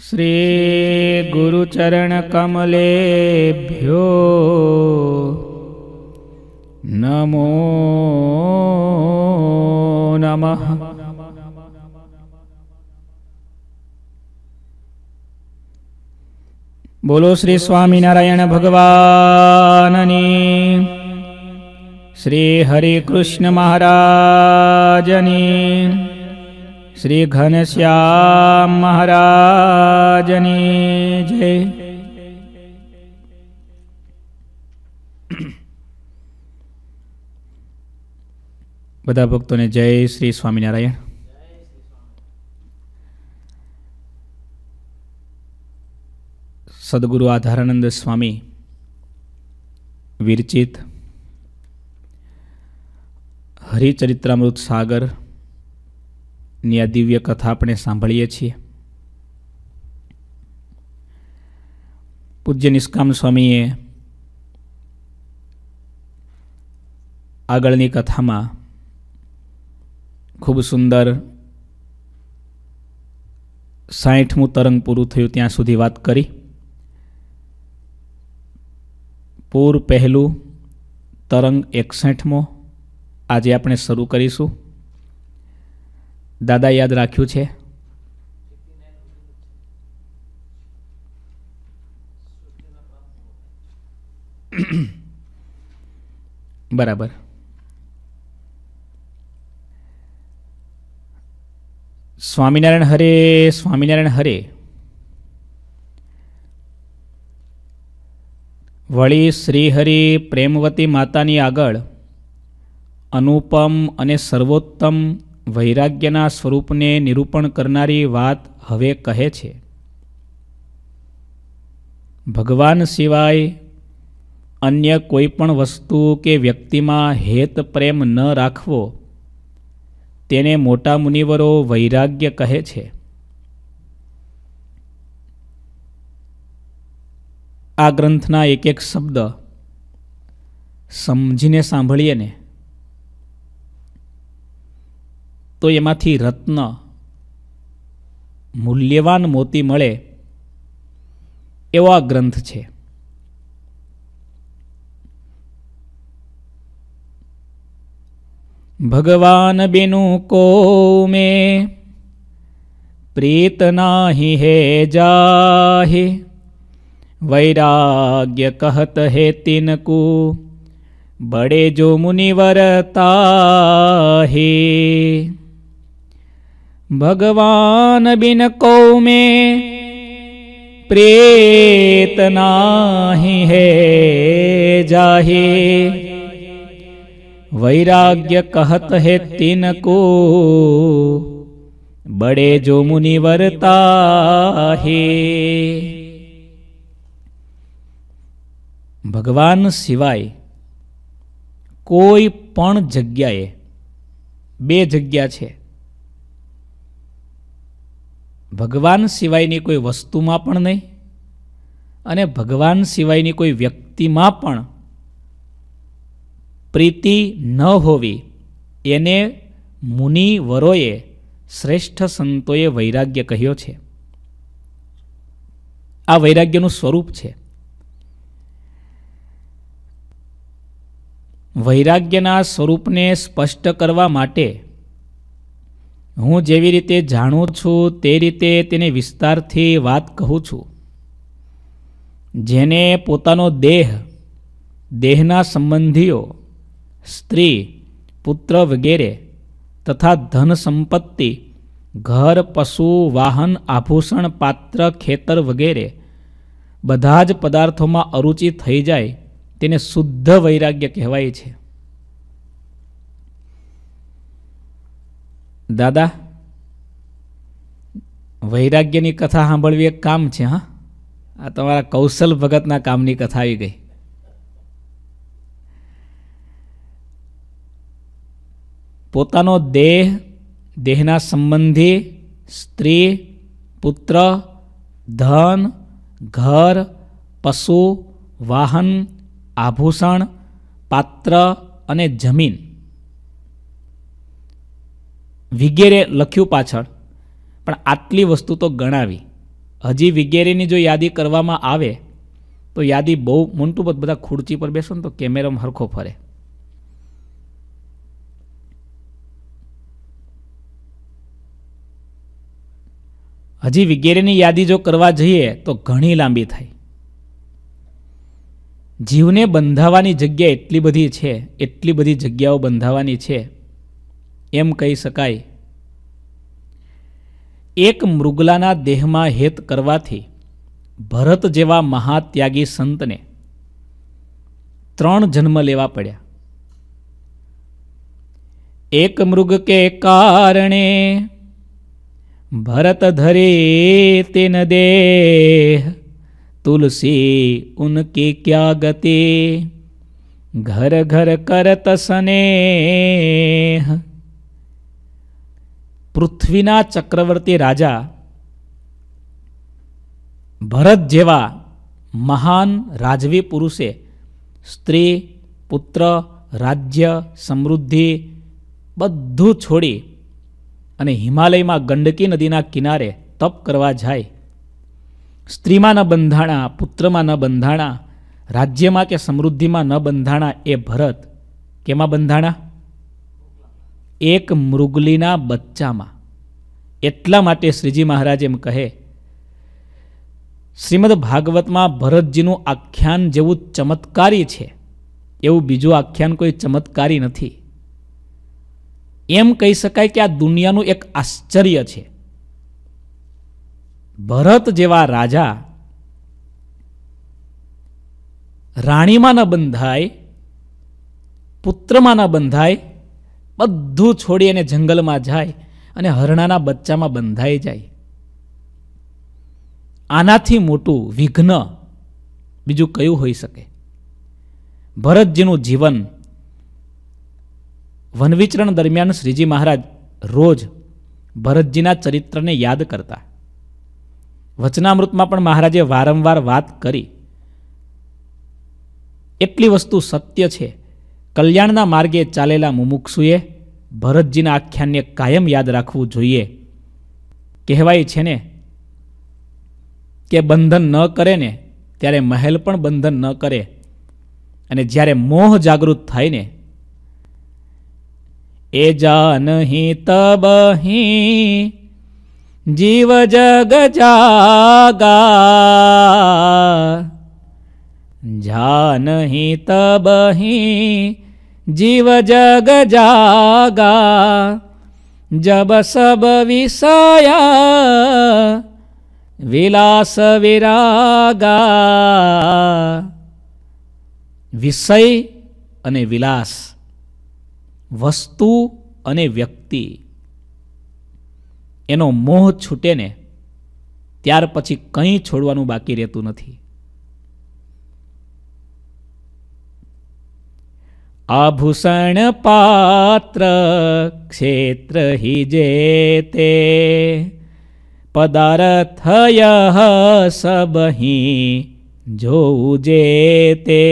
શ્રી ગુરુચરણ કમલેભ્યો નમો નમઃ બોલો શ્રી સ્વામિનારાયણ ભગવાનની શ્રી હરિકૃષ્ણ મહારાજની શ્રી ઘનશ્યામ મહારાજની જય બધા ભક્તોને જય શ્રી સ્વામિનારાયણ સદગુરુ આધારાનંદ સ્વામી વિરચિત હરિચરિત્રામૃત સાગર ની આ દિવ્ય કથા આપણે સાંભળીએ છીએ પૂજ્ય નિષ્કામ સ્વામીએ આગળની કથામાં ખૂબ સુંદર સાહીઠમું તરંગ પૂરું થયું ત્યાં સુધી વાત કરી પૂર પહેલું તરંગ એકસઠમો આજે આપણે શરૂ કરીશું દાદા યાદ રાખ્યું છે બરાબર સ્વામિનારાયણ હરે સ્વામિનારાયણ હરે વળી શ્રીહરિ પ્રેમવતી માતાની આગળ અનુપમ અને સર્વોત્તમ વૈરાગ્યના સ્વરૂપને નિરૂપણ કરનારી વાત હવે કહે છે ભગવાન સિવાય અન્ય કોઈપણ વસ્તુ કે વ્યક્તિમાં હેત પ્રેમ ન રાખવો તેને મોટા મુનિવરો વૈરાગ્ય કહે છે આ ગ્રંથના એક એક શબ્દ સમજીને સાંભળીએ ને તો એમાંથી રત્ન મૂલ્યવાન મોતી મળે એવો આ ગ્રંથ છે ભગવાન બિનું કો મે પ્રીત નાહી હે જાહે વૈરાગ્ય કહત હે તિનકુ બડે જો મુનિવર તાહે ભગવાન બિન કૌ મેં પ્રેત નાહી હે જાહી વૈરાગ્ય કહત હે તિનકો બડે જો મુનિવર તાહે ભગવાન સિવાય કોઈ પણ જગ્યાએ બે જગ્યા છે ભગવાન સિવાયની કોઈ વસ્તુમાં પણ નહીં અને ભગવાન સિવાયની કોઈ વ્યક્તિમાં પણ પ્રીતિ ન હોવી એને મુનિવરોએ શ્રેષ્ઠ સંતોએ વૈરાગ્ય કહ્યો છે આ વૈરાગ્યનું સ્વરૂપ છે વૈરાગ્યના સ્વરૂપને સ્પષ્ટ કરવા માટે હું જેવી રીતે જાણું છું તે રીતે તેને વિસ્તારથી વાત કહું છું જેને પોતાનો દેહ દેહના સંબંધીઓ સ્ત્રી પુત્ર વગેરે તથા ધન સંપત્તિ ઘર પશુ વાહન આભૂષણ પાત્ર ખેતર વગેરે બધા જ પદાર્થોમાં અરુચિ થઈ જાય તેને શુદ્ધ વૈરાગ્ય કહેવાય છે દાદા વૈરાગ્યની કથા સાંભળવી એક કામ છે હા આ તમારા કૌશલ ભગતના કામની કથા આવી ગઈ પોતાનો દેહ દેહના સંબંધી સ્ત્રી પુત્ર ધન ઘર પશુ વાહન આભૂષણ પાત્ર અને જમીન વિગેરે લખ્યું પાછળ પણ આટલી વસ્તુ તો ગણાવી હજી વિગેરેની જો યાદી કરવામાં આવે તો યાદી બહુ મોન્ટું બધા ખુરચી પર બેસો ને તો કેમેરામાં હરખો ફરે હજી વિગેરેની યાદી જો કરવા જઈએ તો ઘણી લાંબી થાય જીવને બંધાવાની જગ્યા એટલી બધી છે એટલી બધી જગ્યાઓ બંધાવવાની છે एम कही सकाय एक मृगलाना देह में हेत करने भरत जेवा महात्यागी सत ने त्रण जन्म लेवा पड़ा एक मृग के कारण भरत धरे तेन देह तुलसी उनकी क्या गति घर घर करत सने પૃથ્વીના ચક્રવર્તી રાજા ભરત જેવા મહાન રાજવી પુરુષે સ્ત્રી પુત્ર રાજ્ય સમૃદ્ધિ બધું છોડી અને હિમાલયમાં ગંડકી નદીના કિનારે તપ કરવા જાય સ્ત્રીમાં ન બંધાણા પુત્રમાં ન બંધાણા રાજ્યમાં કે સમૃદ્ધિમાં ન બંધાણા એ ભરત કેમાં બંધાણા એક મૃગલીના બચ્ચામાં એટલા માટે શ્રીજી મહારાજ એમ કહે શ્રીમદ ભાગવતમાં ભરતજીનું આખ્યાન જેવું ચમત્કારી છે એવું બીજું આખ્યાન કોઈ ચમત્કારી નથી એમ કહી શકાય કે આ દુનિયાનું એક આશ્ચર્ય છે ભરત જેવા રાજા રાણીમાં ન બંધાય પુત્રમાં ન બંધાય બધું છોડી અને જંગલમાં જાય અને હરણાના બચ્ચામાં બંધાઈ જાય આનાથી મોટું વિઘ્ન બીજું કયું હોઈ શકે ભરતજીનું જીવન વનવિચરણ દરમિયાન શ્રીજી મહારાજ રોજ ભરતજીના ચરિત્રને યાદ કરતા વચનામૃતમાં પણ મહારાજે વારંવાર વાત કરી એટલી વસ્તુ સત્ય છે કલ્યાણના માર્ગે ચાલેલા મુમુક્ષુએ ભરતજીના આખ્યાનને કાયમ યાદ રાખવું જોઈએ કહેવાય છે ને કે બંધન ન કરે ને ત્યારે મહેલ પણ બંધન ન કરે અને જ્યારે મોહ જાગૃત થાય ને એ જાનહી તબહી જીવ જગ જાગા જાનહી તબહી જીવ જગ જાગા જબ સબ વિષયા વિલાસ વિરાગા વિષય અને વિલાસ વસ્તુ અને વ્યક્તિ એનો મોહ છૂટે ને ત્યાર પછી કંઈ છોડવાનું બાકી રહેતું નથી આભૂષણ પાત્ર ક્ષેત્ર હિ જેતે પદાર્થય સબહી જોઉ તે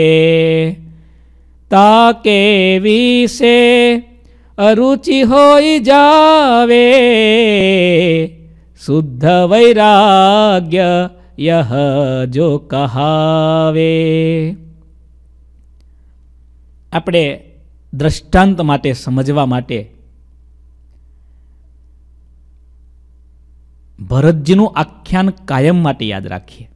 તાકે વિશે અરુચિ હોઈ જાવે શુદ્ધ વૈરાગ્ય યહ જો કહાવે આપણે દ્રષ્ટાંત માટે સમજવા માટે ભરતજીનું આખ્યાન કાયમ માટે યાદ રાખીએ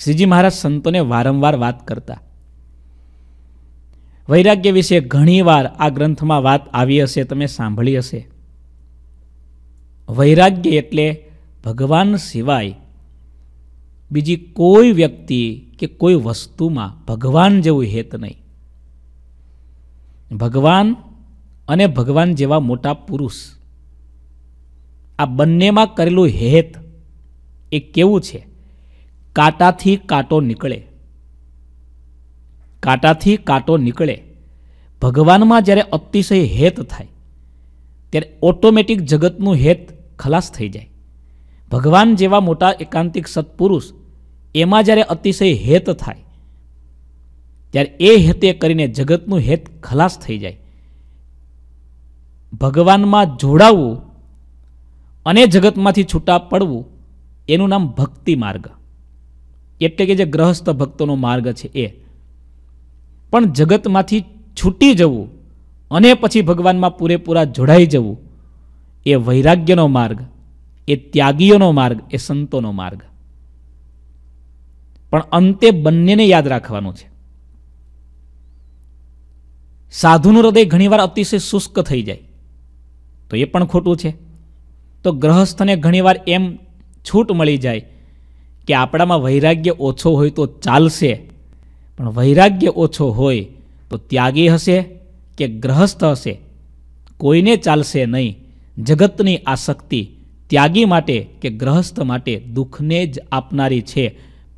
શ્રીજી મહારાજ સંતોને વારંવાર વાત કરતા વૈરાગ્ય વિશે ઘણીવાર આ ગ્રંથમાં વાત આવી હશે તમે સાંભળી હશે વૈરાગ્ય એટલે ભગવાન સિવાય બીજી કોઈ વ્યક્તિ કે કોઈ વસ્તુમાં ભગવાન જેવું હેત નહીં ભગવાન અને ભગવાન જેવા મોટા પુરુષ આ બંનેમાં કરેલું હેત એ કેવું છે કાંટાથી કાંટો નીકળે કાંટાથી કાંટો નીકળે ભગવાનમાં જ્યારે અતિશય હેત થાય ત્યારે ઓટોમેટિક જગતનું હેત ખલાસ થઈ જાય ભગવાન જેવા મોટા એકાંતિક સત્પુરુષ એમાં જ્યારે અતિશય હેત થાય ત્યારે એ હેતે કરીને જગતનું હેત ખલાસ થઈ જાય ભગવાનમાં જોડાવવું અને જગતમાંથી છૂટા પડવું એનું નામ ભક્તિ માર્ગ એટલે કે જે ગ્રહસ્થ ભક્તોનો માર્ગ છે એ પણ જગતમાંથી છૂટી જવું અને પછી ભગવાનમાં પૂરેપૂરા જોડાઈ જવું એ વૈરાગ્યનો માર્ગ એ ત્યાગીઓનો માર્ગ એ સંતોનો માર્ગ પણ અંતે બંનેને યાદ રાખવાનું છે સાધુનું હૃદય ઘણીવાર અતિશય શુષ્ક થઈ જાય તો એ પણ ખોટું છે તો ગ્રહસ્થને ઘણીવાર એમ છૂટ મળી જાય કે આપણામાં વૈરાગ્ય ઓછો હોય તો ચાલશે પણ વૈરાગ્ય ઓછો હોય તો ત્યાગી હશે કે ગ્રહસ્થ હશે કોઈને ચાલશે નહીં જગતની આસક્તિ ત્યાગી માટે કે ગ્રહસ્થ માટે દુઃખને જ આપનારી છે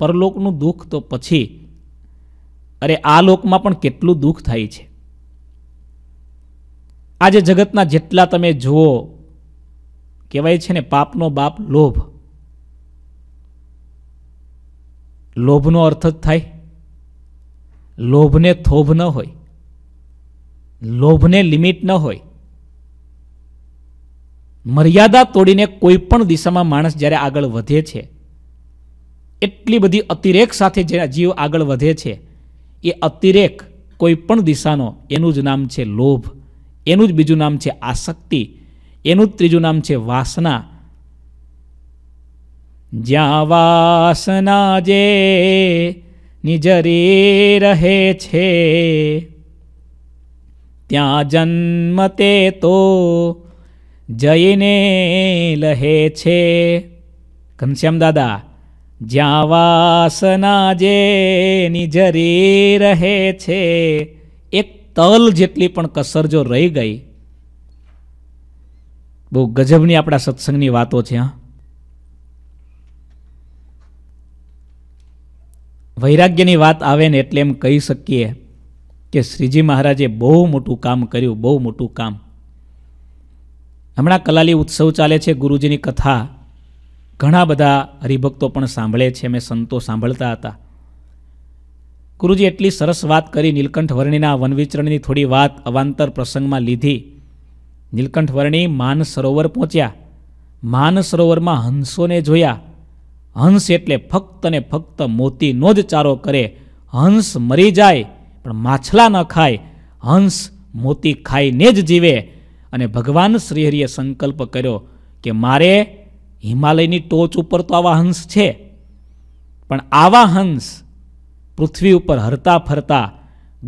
પરલોકનું દુઃખ તો પછી અરે આ લોકમાં પણ કેટલું દુઃખ થાય છે આજે જગતના જેટલા તમે જુઓ કહેવાય છે ને પાપનો બાપ લોભ લોભનો અર્થ જ થાય લોભને થોભ ન હોય લોભને લિમિટ ન હોય મર્યાદા તોડીને કોઈ પણ દિશામાં માણસ જ્યારે આગળ વધે છે એટલી બધી અતિરેક સાથે જે જીવ આગળ વધે છે એ અતિરેક કોઈપણ દિશાનો એનું જ નામ છે લોભ એનું જ બીજું નામ છે આસક્તિ એનું જ ત્રીજું નામ છે વાસના જ્યાં વાસના જે નિજરી રહે છે ત્યાં જન્મ તે તો જઈને લહે છે ઘનશ્યામ દાદા જ્યાં વાસના જેની જરી રહે છે એક તલ જેટલી પણ કસર જો રહી ગઈ બહુ ગજબની આપણા સત્સંગની વાતો છે હા વૈરાગ્યની વાત આવે ને એટલે એમ કહી શકીએ કે શ્રીજી મહારાજે બહુ મોટું કામ કર્યું બહુ મોટું કામ હમણાં કલાલી ઉત્સવ ચાલે છે ગુરુજીની કથા ઘણા બધા હરિભક્તો પણ સાંભળે છે મેં સંતો સાંભળતા હતા ગુરુજી એટલી સરસ વાત કરી નીલકંઠ વર્ણિના વનવિચરણની થોડી વાત અવાંતર પ્રસંગમાં લીધી નીલકંઠ વર્ણી માન સરોવર પહોંચ્યા માન સરોવરમાં હંસોને જોયા હંસ એટલે ફક્ત ને ફક્ત મોતીનો જ ચારો કરે હંસ મરી જાય પણ માછલા ન ખાય હંસ મોતી ખાઈને જ જીવે અને ભગવાન શ્રીહરિએ સંકલ્પ કર્યો કે મારે હિમાલયની ટોચ ઉપર તો આવા હંસ છે પણ આવા હંસ પૃથ્વી ઉપર હરતા ફરતા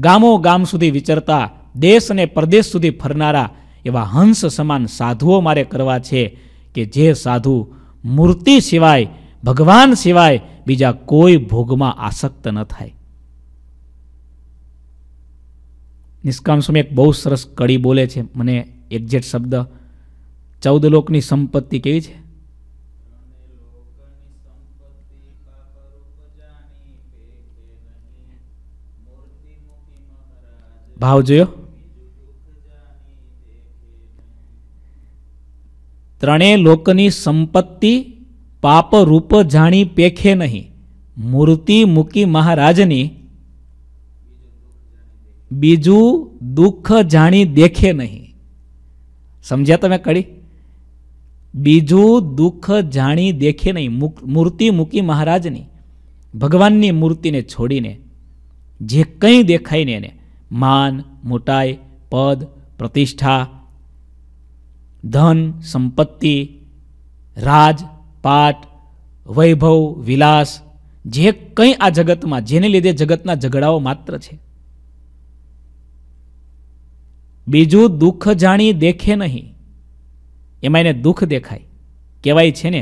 ગામો ગામ સુધી વિચરતા દેશ અને પ્રદેશ સુધી ફરનારા એવા હંસ સમાન સાધુઓ મારે કરવા છે કે જે સાધુ મૂર્તિ સિવાય ભગવાન સિવાય બીજા કોઈ ભોગમાં આસક્ત ન થાય નિષ્કામ સ્વામી એક બહુ સરસ કડી બોલે છે મને એક્ઝેક્ટ શબ્દ ચૌદ લોકની સંપત્તિ કેવી છે ભાવ જોયો ત્રણેય લોકની સંપત્તિ પાપ રૂપ જાણી પેખે નહીં મૂર્તિ મૂકી મહારાજની બીજું દુઃખ જાણી દેખે નહીં સમજ્યા તમે કડી બીજું દુઃખ જાણી દેખે નહીં મૂર્તિ મૂકી મહારાજની ભગવાનની મૂર્તિને છોડીને જે કંઈ દેખાય ને એને માન મોટાઈ પદ પ્રતિષ્ઠા ધન સંપત્તિ રાજ પાટ વૈભવ વિલાસ જે કંઈ આ જગતમાં જેને લીધે જગતના ઝઘડાઓ માત્ર છે બીજું દુઃખ જાણી દેખે નહીં એમાં એને દુઃખ દેખાય કહેવાય છે ને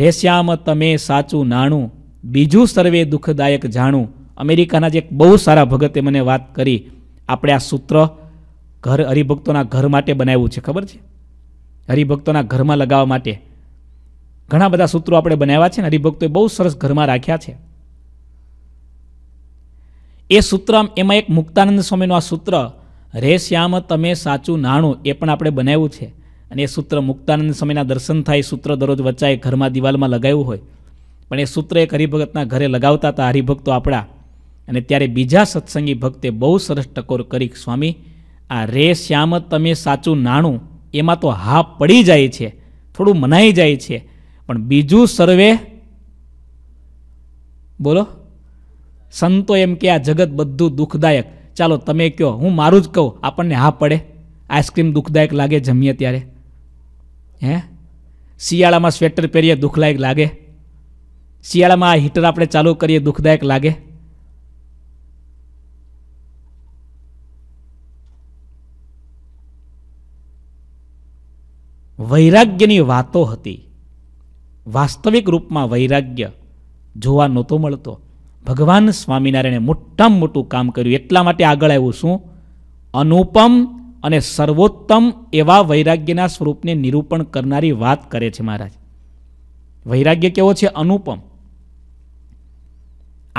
રેશ્યામ તમે સાચું નાણું બીજું સર્વે દુઃખદાયક જાણું અમેરિકાના જે એક બહુ સારા ભગતે મને વાત કરી આપણે આ સૂત્ર ઘર હરિભક્તોના ઘર માટે બનાવ્યું છે ખબર છે હરિભક્તોના ઘરમાં લગાવવા માટે ઘણા બધા સૂત્રો આપણે બનાવ્યા છે ને હરિભક્તોએ બહુ સરસ ઘરમાં રાખ્યા છે એ સૂત્ર એમાં એક મુક્તાનંદ સ્વામીનું આ સૂત્ર રે શ્યામ તમે સાચું નાણું એ પણ આપણે બનાવ્યું છે અને એ સૂત્ર મુક્તાનંદ સ્વામીના દર્શન થાય સૂત્ર દરરોજ વચ્ચાએ ઘરમાં દિવાલમાં લગાવ્યું હોય પણ એ સૂત્ર એક હરિભગતના ઘરે લગાવતા હતા હરિભક્તો આપણા અને ત્યારે બીજા સત્સંગી ભક્તે બહુ સરસ ટકોર કરી સ્વામી આ રે શ્યામ તમે સાચું નાણું એમાં તો હા પડી જાય છે થોડું મનાઈ જાય છે પણ બીજું સર્વે બોલો સંતો એમ કે આ જગત બધું દુઃખદાયક ચાલો તમે કહો હું મારું જ કહું આપણને હા પડે આઈસ્ક્રીમ દુઃખદાયક લાગે જમીએ ત્યારે હે શિયાળામાં સ્વેટર પહેરીએ દુઃખદાયક લાગે શિયાળામાં આ હીટર આપણે ચાલુ કરીએ દુઃખદાયક લાગે વૈરાગ્યની વાતો હતી વાસ્તવિક રૂપમાં વૈરાગ્ય જોવા નહોતો મળતો ભગવાન સ્વામિનારાયણે મોટામાં મોટું કામ કર્યું એટલા માટે આગળ આવ્યું શું અનુપમ અને સર્વોત્તમ એવા વૈરાગ્યના સ્વરૂપને નિરૂપણ કરનારી વાત કરે છે મહારાજ વૈરાગ્ય કેવો છે અનુપમ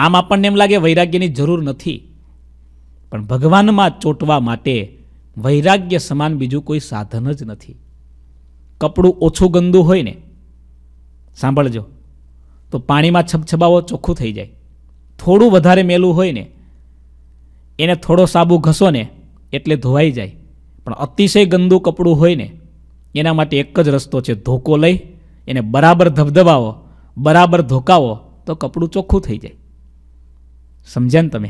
આમ આપણને એમ લાગે વૈરાગ્યની જરૂર નથી પણ ભગવાનમાં ચોંટવા માટે વૈરાગ્ય સમાન બીજું કોઈ સાધન જ નથી કપડું ઓછું ગંદુ હોય ને સાંભળજો તો પાણીમાં છબછબાવો ચોખ્ખું થઈ જાય થોડું વધારે મેલું હોય ને એને થોડો સાબુ ઘસો ને એટલે ધોવાઈ જાય પણ અતિશય ગંદુ કપડું હોય ને એના માટે એક જ રસ્તો છે ધોકો લઈ એને બરાબર ધબધબાવો બરાબર ધોકાવો તો કપડું ચોખ્ખું થઈ જાય સમજ્યા ને તમે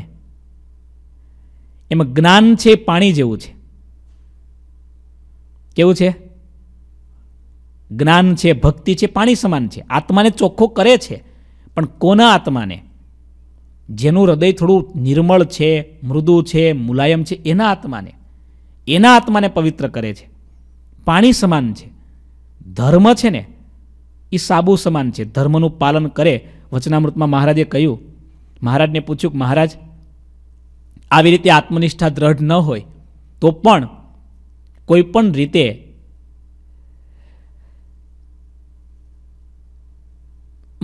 એમાં જ્ઞાન છે પાણી જેવું છે કેવું છે જ્ઞાન છે ભક્તિ છે પાણી સમાન છે આત્માને ચોખ્ખો કરે છે પણ કોના આત્માને જેનું હૃદય થોડું નિર્મળ છે મૃદુ છે મુલાયમ છે એના આત્માને એના આત્માને પવિત્ર કરે છે પાણી સમાન છે ધર્મ છે ને એ સાબુ સમાન છે ધર્મનું પાલન કરે વચનામૃતમાં મહારાજે કહ્યું મહારાજને પૂછ્યું કે મહારાજ આવી રીતે આત્મનિષ્ઠા દ્રઢ ન હોય તો પણ કોઈ પણ રીતે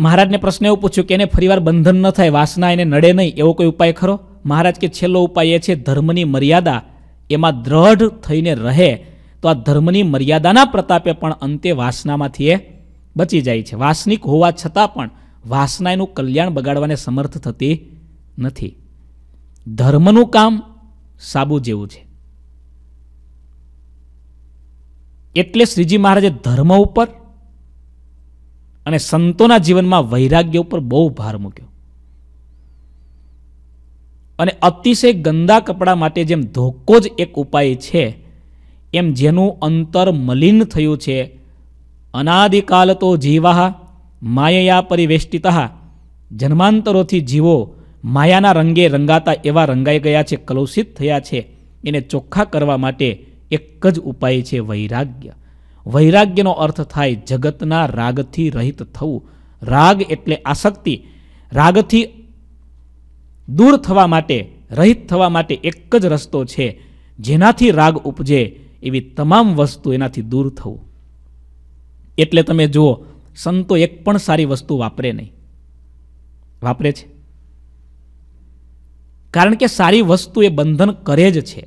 મહારાજને પ્રશ્ન એવું પૂછ્યું કે એને ફરીવાર બંધન ન થાય વાસના એને નડે નહીં એવો કોઈ ઉપાય ખરો મહારાજ કે છેલ્લો ઉપાય એ છે ધર્મની મર્યાદા એમાં દ્રઢ થઈને રહે તો આ ધર્મની મર્યાદાના પ્રતાપે પણ અંતે વાસનામાંથી એ બચી જાય છે વાસનિક હોવા છતાં પણ વાસના એનું કલ્યાણ બગાડવાને સમર્થ થતી નથી ધર્મનું કામ સાબુ જેવું છે એટલે શ્રીજી મહારાજે ધર્મ ઉપર અને સંતોના જીવનમાં વૈરાગ્ય ઉપર બહુ ભાર મૂક્યો અને અતિશય ગંદા કપડાં માટે જેમ ધોકો જ એક ઉપાય છે એમ જેનું અંતર મલિન થયું છે અનાદિકાલ તો જીવાહ માયયા પરિવેષ્ટિતા જન્માંતરોથી જીવો માયાના રંગે રંગાતા એવા રંગાઈ ગયા છે કલુષિત થયા છે એને ચોખ્ખા કરવા માટે એક જ ઉપાય છે વૈરાગ્ય વૈરાગ્યનો અર્થ થાય જગતના રાગથી રહિત થવું રાગ એટલે આસક્તિ રાગથી દૂર થવા માટે રહિત થવા માટે એક જ રસ્તો છે જેનાથી રાગ ઉપજે એવી તમામ વસ્તુ એનાથી દૂર થવું એટલે તમે જુઓ સંતો એક પણ સારી વસ્તુ વાપરે નહીં વાપરે છે કારણ કે સારી વસ્તુ એ બંધન કરે જ છે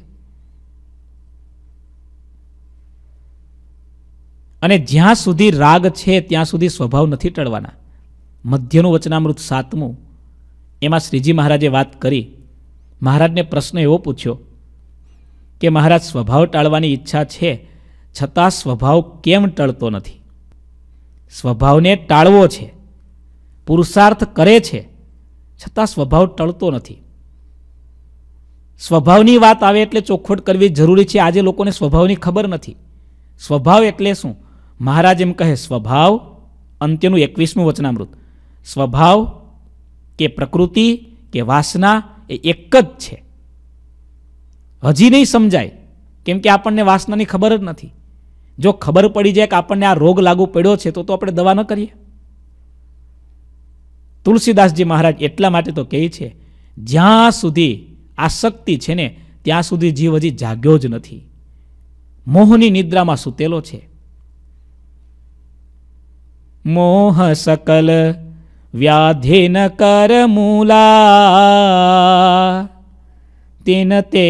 અને જ્યાં સુધી રાગ છે ત્યાં સુધી સ્વભાવ નથી ટળવાના મધ્યનું વચનામૃત સાતમું એમાં શ્રીજી મહારાજે વાત કરી મહારાજને પ્રશ્ન એવો પૂછ્યો કે મહારાજ સ્વભાવ ટાળવાની ઈચ્છા છે છતાં સ્વભાવ કેમ ટળતો નથી સ્વભાવને ટાળવો છે પુરુષાર્થ કરે છે છતાં સ્વભાવ ટળતો નથી સ્વભાવની વાત આવે એટલે ચોખવટ કરવી જરૂરી છે આજે લોકોને સ્વભાવની ખબર નથી સ્વભાવ એટલે શું મહારાજ એમ કહે સ્વભાવ અંત્યનું એકવીસમું વચનામૃત સ્વભાવ કે પ્રકૃતિ કે વાસના એ એક જ છે હજી નહીં સમજાય કેમ કે આપણને વાસનાની ખબર જ નથી જો ખબર પડી જાય કે આપણને આ રોગ લાગુ પડ્યો છે તો તો આપણે દવા ન કરીએ તુલસીદાસજી મહારાજ એટલા માટે તો કહે છે જ્યાં સુધી આસક્તિ છે ને ત્યાં સુધી જીવ હજી જાગ્યો જ નથી મોહની નિદ્રામાં સૂતેલો છે મોહ સકલ વ્યાધિન કરમૂલા તિન તે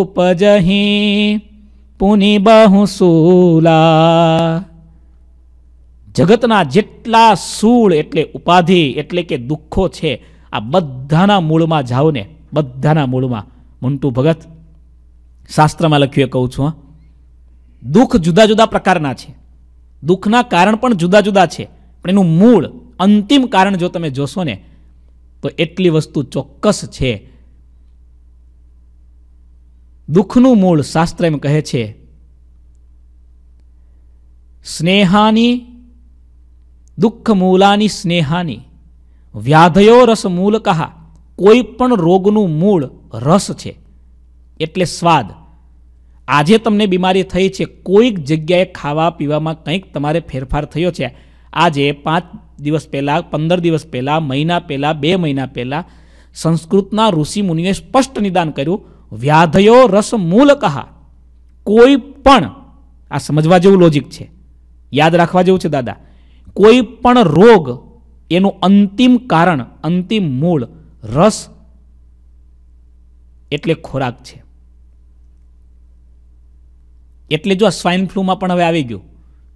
ઉપજહી પુનિ બહુસૂલા જગતના જેટલા સૂળ એટલે ઉપાધિ એટલે કે દુઃખો છે આ બધાના મૂળમાં જાઓ ને બધાના મૂળમાં મુન્ટુ ભગત શાસ્ત્રમાં લખ્યું એ કહું છું દુઃખ જુદા જુદા પ્રકારના છે દુઃખના કારણ પણ જુદા જુદા છે પણ એનું મૂળ અંતિમ કારણ જો તમે જોશો ને તો એટલી વસ્તુ ચોક્કસ છે દુઃખનું મૂળ શાસ્ત્ર એમ કહે છે સ્નેહાની દુઃખ મૂલાની સ્નેહાની વ્યાધયો રસ મૂલ કહા કોઈ પણ રોગનું મૂળ રસ છે એટલે સ્વાદ આજે તમને બીમારી થઈ છે કોઈક જગ્યાએ ખાવા પીવામાં કંઈક તમારે ફેરફાર થયો છે આજે પાંચ દિવસ પહેલાં પંદર દિવસ પહેલાં મહિના પહેલાં બે મહિના પહેલાં સંસ્કૃતના ઋષિમુનિએ સ્પષ્ટ નિદાન કર્યું વ્યાધયો રસ મૂલ કહા કોઈ પણ આ સમજવા જેવું લોજિક છે યાદ રાખવા જેવું છે દાદા કોઈ પણ રોગ એનું અંતિમ કારણ અંતિમ મૂળ રસ એટલે ખોરાક છે એટલે જો આ સ્વાઇન ફ્લૂમાં પણ હવે આવી ગયું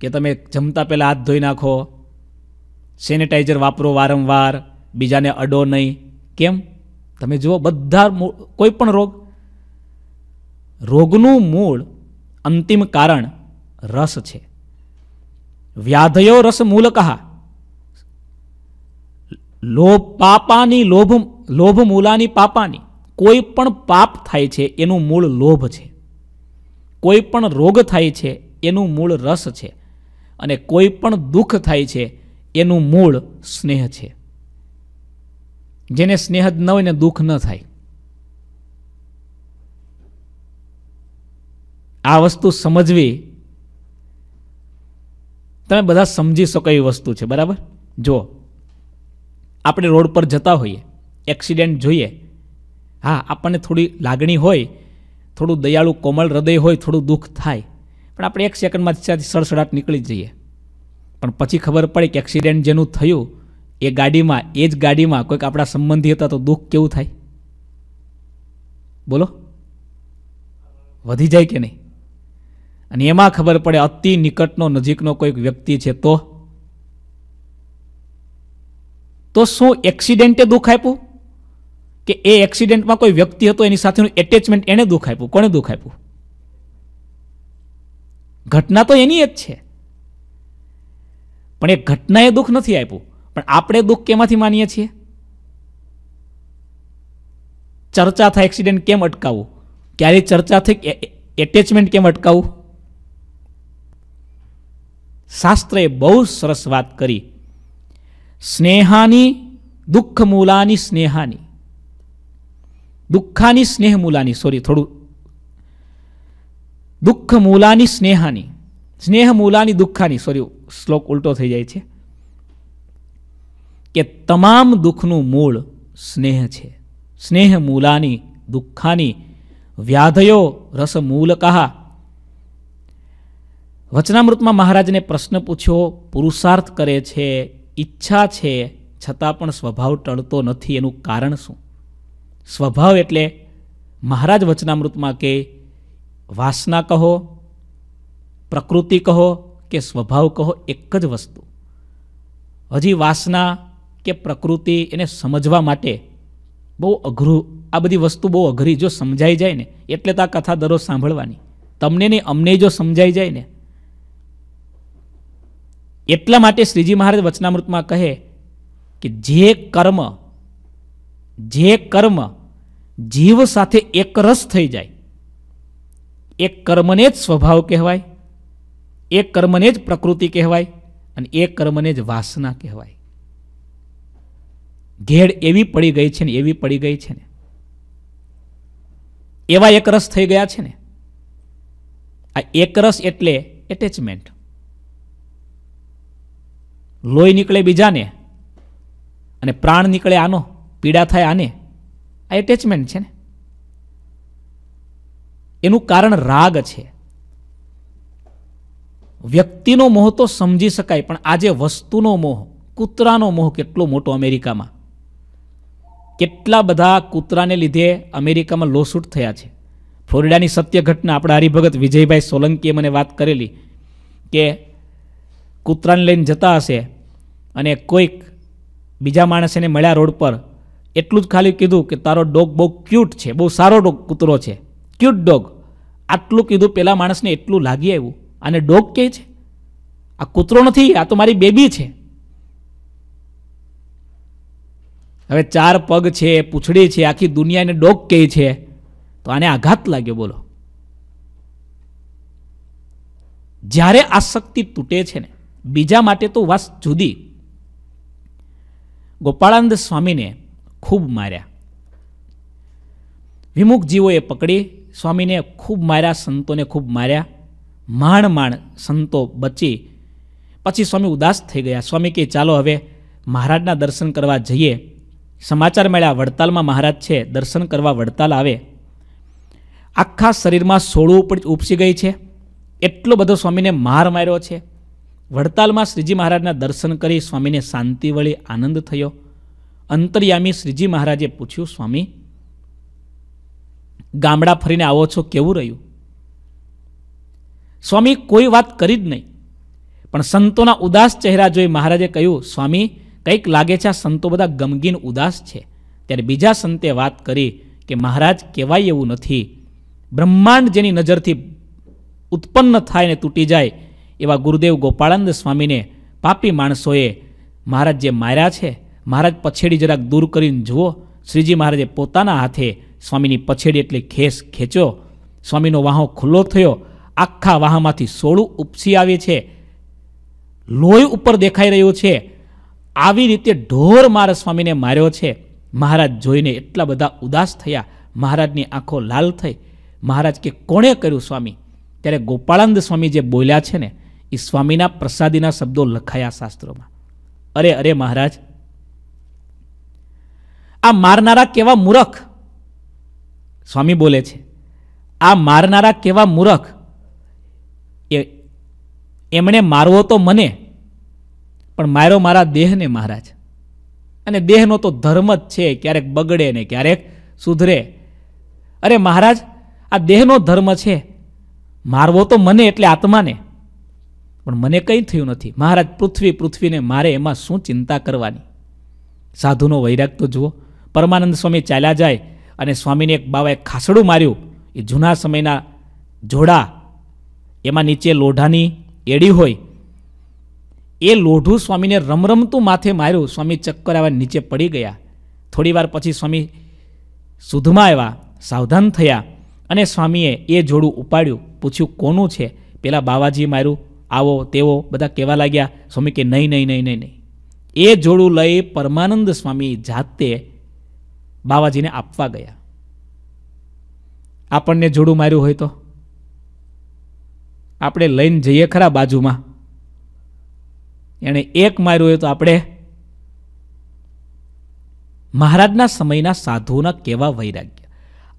કે તમે જમતા પહેલાં હાથ ધોઈ નાખો સેનિટાઈઝર વાપરો વારંવાર બીજાને અડો નહીં કેમ તમે જુઓ બધા કોઈ પણ રોગ રોગનું મૂળ અંતિમ કારણ રસ છે વ્યાધયો રસ મૂલ કહા લોભ પાપાની લોભ લોભ મૂલાની પાપાની કોઈ પણ પાપ થાય છે એનું મૂળ લોભ છે કોઈ પણ રોગ થાય છે એનું મૂળ રસ છે અને કોઈ પણ દુઃખ થાય છે એનું મૂળ સ્નેહ છે જેને સ્નેહ જ ન હોય ને દુઃખ ન થાય આ વસ્તુ સમજવી તમે બધા સમજી શકો એવી વસ્તુ છે બરાબર જો આપણે રોડ પર જતા હોઈએ એક્સિડન્ટ જોઈએ હા આપણને થોડી લાગણી હોય થોડું દયાળુ કોમળ હૃદય હોય થોડું દુઃખ થાય પણ આપણે એક સેકન્ડમાં સડસડાટ નીકળી જઈએ પણ પછી ખબર પડે કે એક્સિડન્ટ જેનું થયું એ ગાડીમાં એ જ ગાડીમાં કોઈક આપણા સંબંધી હતા તો દુઃખ કેવું થાય બોલો વધી જાય કે નહીં અને એમાં ખબર પડે અતિ નિકટનો નજીકનો કોઈક વ્યક્તિ છે તો તો શું એક્સિડેન્ટે દુઃખ આપ્યું કે એ એક્સિડન્ટમાં કોઈ વ્યક્તિ હતો એની સાથેનું એટેચમેન્ટ એણે દુઃખ આપ્યું કોણે દુઃખ આપ્યું ઘટના તો એની જ છે પણ એ ઘટનાએ દુઃખ નથી આપ્યું પણ આપણે દુઃખ કેમાંથી માનીએ છીએ ચર્ચા થાય એક્સિડન્ટ કેમ અટકાવવું ક્યારેય ચર્ચા થઈ એટેચમેન્ટ કેમ અટકાવવું શાસ્ત્રએ બહુ સરસ વાત કરી સ્નેહાની દુઃખ મૂલાની સ્નેહાની દુઃખાની સ્નેહ મૂલાની સોરી થોડું દુઃખ મૂલાની સ્નેહાની સ્નેહ મૂલાની દુઃખાની સોરી શ્લોક ઉલટો થઈ જાય છે કે તમામ દુઃખનું મૂળ સ્નેહ છે સ્નેહ મૂલાની દુઃખાની વ્યાધયો રસ મૂલ કહા વચનામૃતમાં મહારાજને પ્રશ્ન પૂછ્યો પુરુષાર્થ કરે છે ઈચ્છા છે છતાં પણ સ્વભાવ ટળતો નથી એનું કારણ શું સ્વભાવ એટલે મહારાજ વચનામૃતમાં કે વાસના કહો પ્રકૃતિ કહો કે સ્વભાવ કહો એક જ વસ્તુ હજી વાસના કે પ્રકૃતિ એને સમજવા માટે બહુ અઘરું આ બધી વસ્તુ બહુ અઘરી જો સમજાઈ જાય ને એટલે તો આ કથા દરરોજ સાંભળવાની તમને નહીં અમને જો સમજાઈ જાય ને એટલા માટે શ્રીજી મહારાજ વચનામૃતમાં કહે કે જે કર્મ જે કર્મ જીવ સાથે એકરસ થઈ જાય એ કર્મને જ સ્વભાવ કહેવાય એ કર્મને જ પ્રકૃતિ કહેવાય અને એ કર્મને જ વાસના કહેવાય ઘેડ એવી પડી ગઈ છે ને એવી પડી ગઈ છે ને એવા એકરસ થઈ ગયા છે ને આ એકરસ એટલે એટેચમેન્ટ લોહી નીકળે બીજાને અને પ્રાણ નીકળે આનો પીડા થાય આને આ એટેચમેન્ટ છે ને એનું કારણ રાગ છે વ્યક્તિનો મોહ તો સમજી શકાય પણ આજે વસ્તુનો મોહ કૂતરાનો મોહ કેટલો મોટો અમેરિકામાં કેટલા બધા કૂતરાને લીધે અમેરિકામાં લોસૂટ થયા છે ફ્લોરિડાની સત્ય ઘટના આપણા હરિભગત વિજયભાઈ સોલંકીએ મને વાત કરેલી કે કૂતરાને લઈને જતા હશે અને કોઈક બીજા માણસેને મળ્યા રોડ પર એટલું જ ખાલી કીધું કે તારો ડોગ બહુ ક્યુટ છે બહુ સારો ડોગ કૂતરો છે ક્યુટ ડોગ આટલું કીધું પેલા માણસને એટલું લાગી આવ્યું અને ડોગ કે છે આ કૂતરો નથી આ તો મારી બેબી છે હવે ચાર પગ છે પૂંછડી છે આખી દુનિયાને ડોગ કહે છે તો આને આઘાત લાગ્યો બોલો જ્યારે આસક્તિ તૂટે છે ને બીજા માટે તો વાસ જુદી ગોપાળાનંદ સ્વામીને ખૂબ માર્યા વિમુખ જીવોએ પકડી સ્વામીને ખૂબ માર્યા સંતોને ખૂબ માર્યા માણ માણ સંતો બચી પછી સ્વામી ઉદાસ થઈ ગયા સ્વામી કે ચાલો હવે મહારાજના દર્શન કરવા જઈએ સમાચાર મળ્યા વડતાલમાં મહારાજ છે દર્શન કરવા વડતાલ આવે આખા શરીરમાં સોળું ઉપર ઉપસી ગઈ છે એટલો બધો સ્વામીને માર માર્યો છે વડતાલમાં શ્રીજી મહારાજના દર્શન કરી સ્વામીને શાંતિ વળી આનંદ થયો અંતર્યામી શ્રીજી મહારાજે પૂછ્યું સ્વામી ગામડા ફરીને આવો છો કેવું રહ્યું સ્વામી કોઈ વાત કરી જ નહીં પણ સંતોના ઉદાસ ચહેરા જોઈ મહારાજે કહ્યું સ્વામી કંઈક લાગે છે આ સંતો બધા ગમગીન ઉદાસ છે ત્યારે બીજા સંતે વાત કરી કે મહારાજ કહેવાય એવું નથી બ્રહ્માંડ જેની નજરથી ઉત્પન્ન થાય ને તૂટી જાય એવા ગુરુદેવ ગોપાળાનંદ સ્વામીને પાપી માણસોએ મહારાજ જે માર્યા છે મહારાજ પછેડી જરાક દૂર કરીને જુઓ શ્રીજી મહારાજે પોતાના હાથે સ્વામીની પછેડી એટલે ખેસ ખેંચ્યો સ્વામીનો વાહો ખુલ્લો થયો આખા વાહમાંથી સોળું ઉપસી આવે છે લોહી ઉપર દેખાઈ રહ્યું છે આવી રીતે ઢોર મારા સ્વામીને માર્યો છે મહારાજ જોઈને એટલા બધા ઉદાસ થયા મહારાજની આંખો લાલ થઈ મહારાજ કે કોણે કર્યું સ્વામી ત્યારે ગોપાળાનંદ સ્વામી જે બોલ્યા છે ને એ સ્વામીના પ્રસાદીના શબ્દો લખાયા શાસ્ત્રોમાં અરે અરે મહારાજ આ મારનારા કેવા મૂરખ સ્વામી બોલે છે આ મારનારા કેવા મૂરખ એ એમણે મારવો તો મને પણ માર્યો મારા દેહને મહારાજ અને દેહનો તો ધર્મ જ છે ક્યારેક બગડે ને ક્યારેક સુધરે અરે મહારાજ આ દેહનો ધર્મ છે મારવો તો મને એટલે આત્માને પણ મને કંઈ થયું નથી મહારાજ પૃથ્વી પૃથ્વીને મારે એમાં શું ચિંતા કરવાની સાધુનો વૈરાગ તો જુઓ પરમાનંદ સ્વામી ચાલ્યા જાય અને સ્વામીને એક બાવાએ ખાસડું માર્યું એ જૂના સમયના જોડા એમાં નીચે લોઢાની એડી હોય એ લોઢું સ્વામીને રમરમતું માથે માર્યું સ્વામી ચક્કર આવ્યા નીચે પડી ગયા થોડીવાર પછી સ્વામી સુધમાં આવ્યા સાવધાન થયા અને સ્વામીએ એ જોડું ઉપાડ્યું પૂછ્યું કોનું છે પેલા બાવાજી માર્યું આવો તેવો બધા કહેવા લાગ્યા સ્વામી કે નહીં નહીં નહીં નહીં નહીં એ જોડું લઈ પરમાનંદ સ્વામી જાતે બાવાજીને આપવા ગયા આપણને જોડું માર્યું હોય તો આપણે લઈને જઈએ ખરા બાજુમાં એણે એક માર્યું હોય તો આપણે મહારાજના સમયના સાધુઓના કેવા વૈરાગ્ય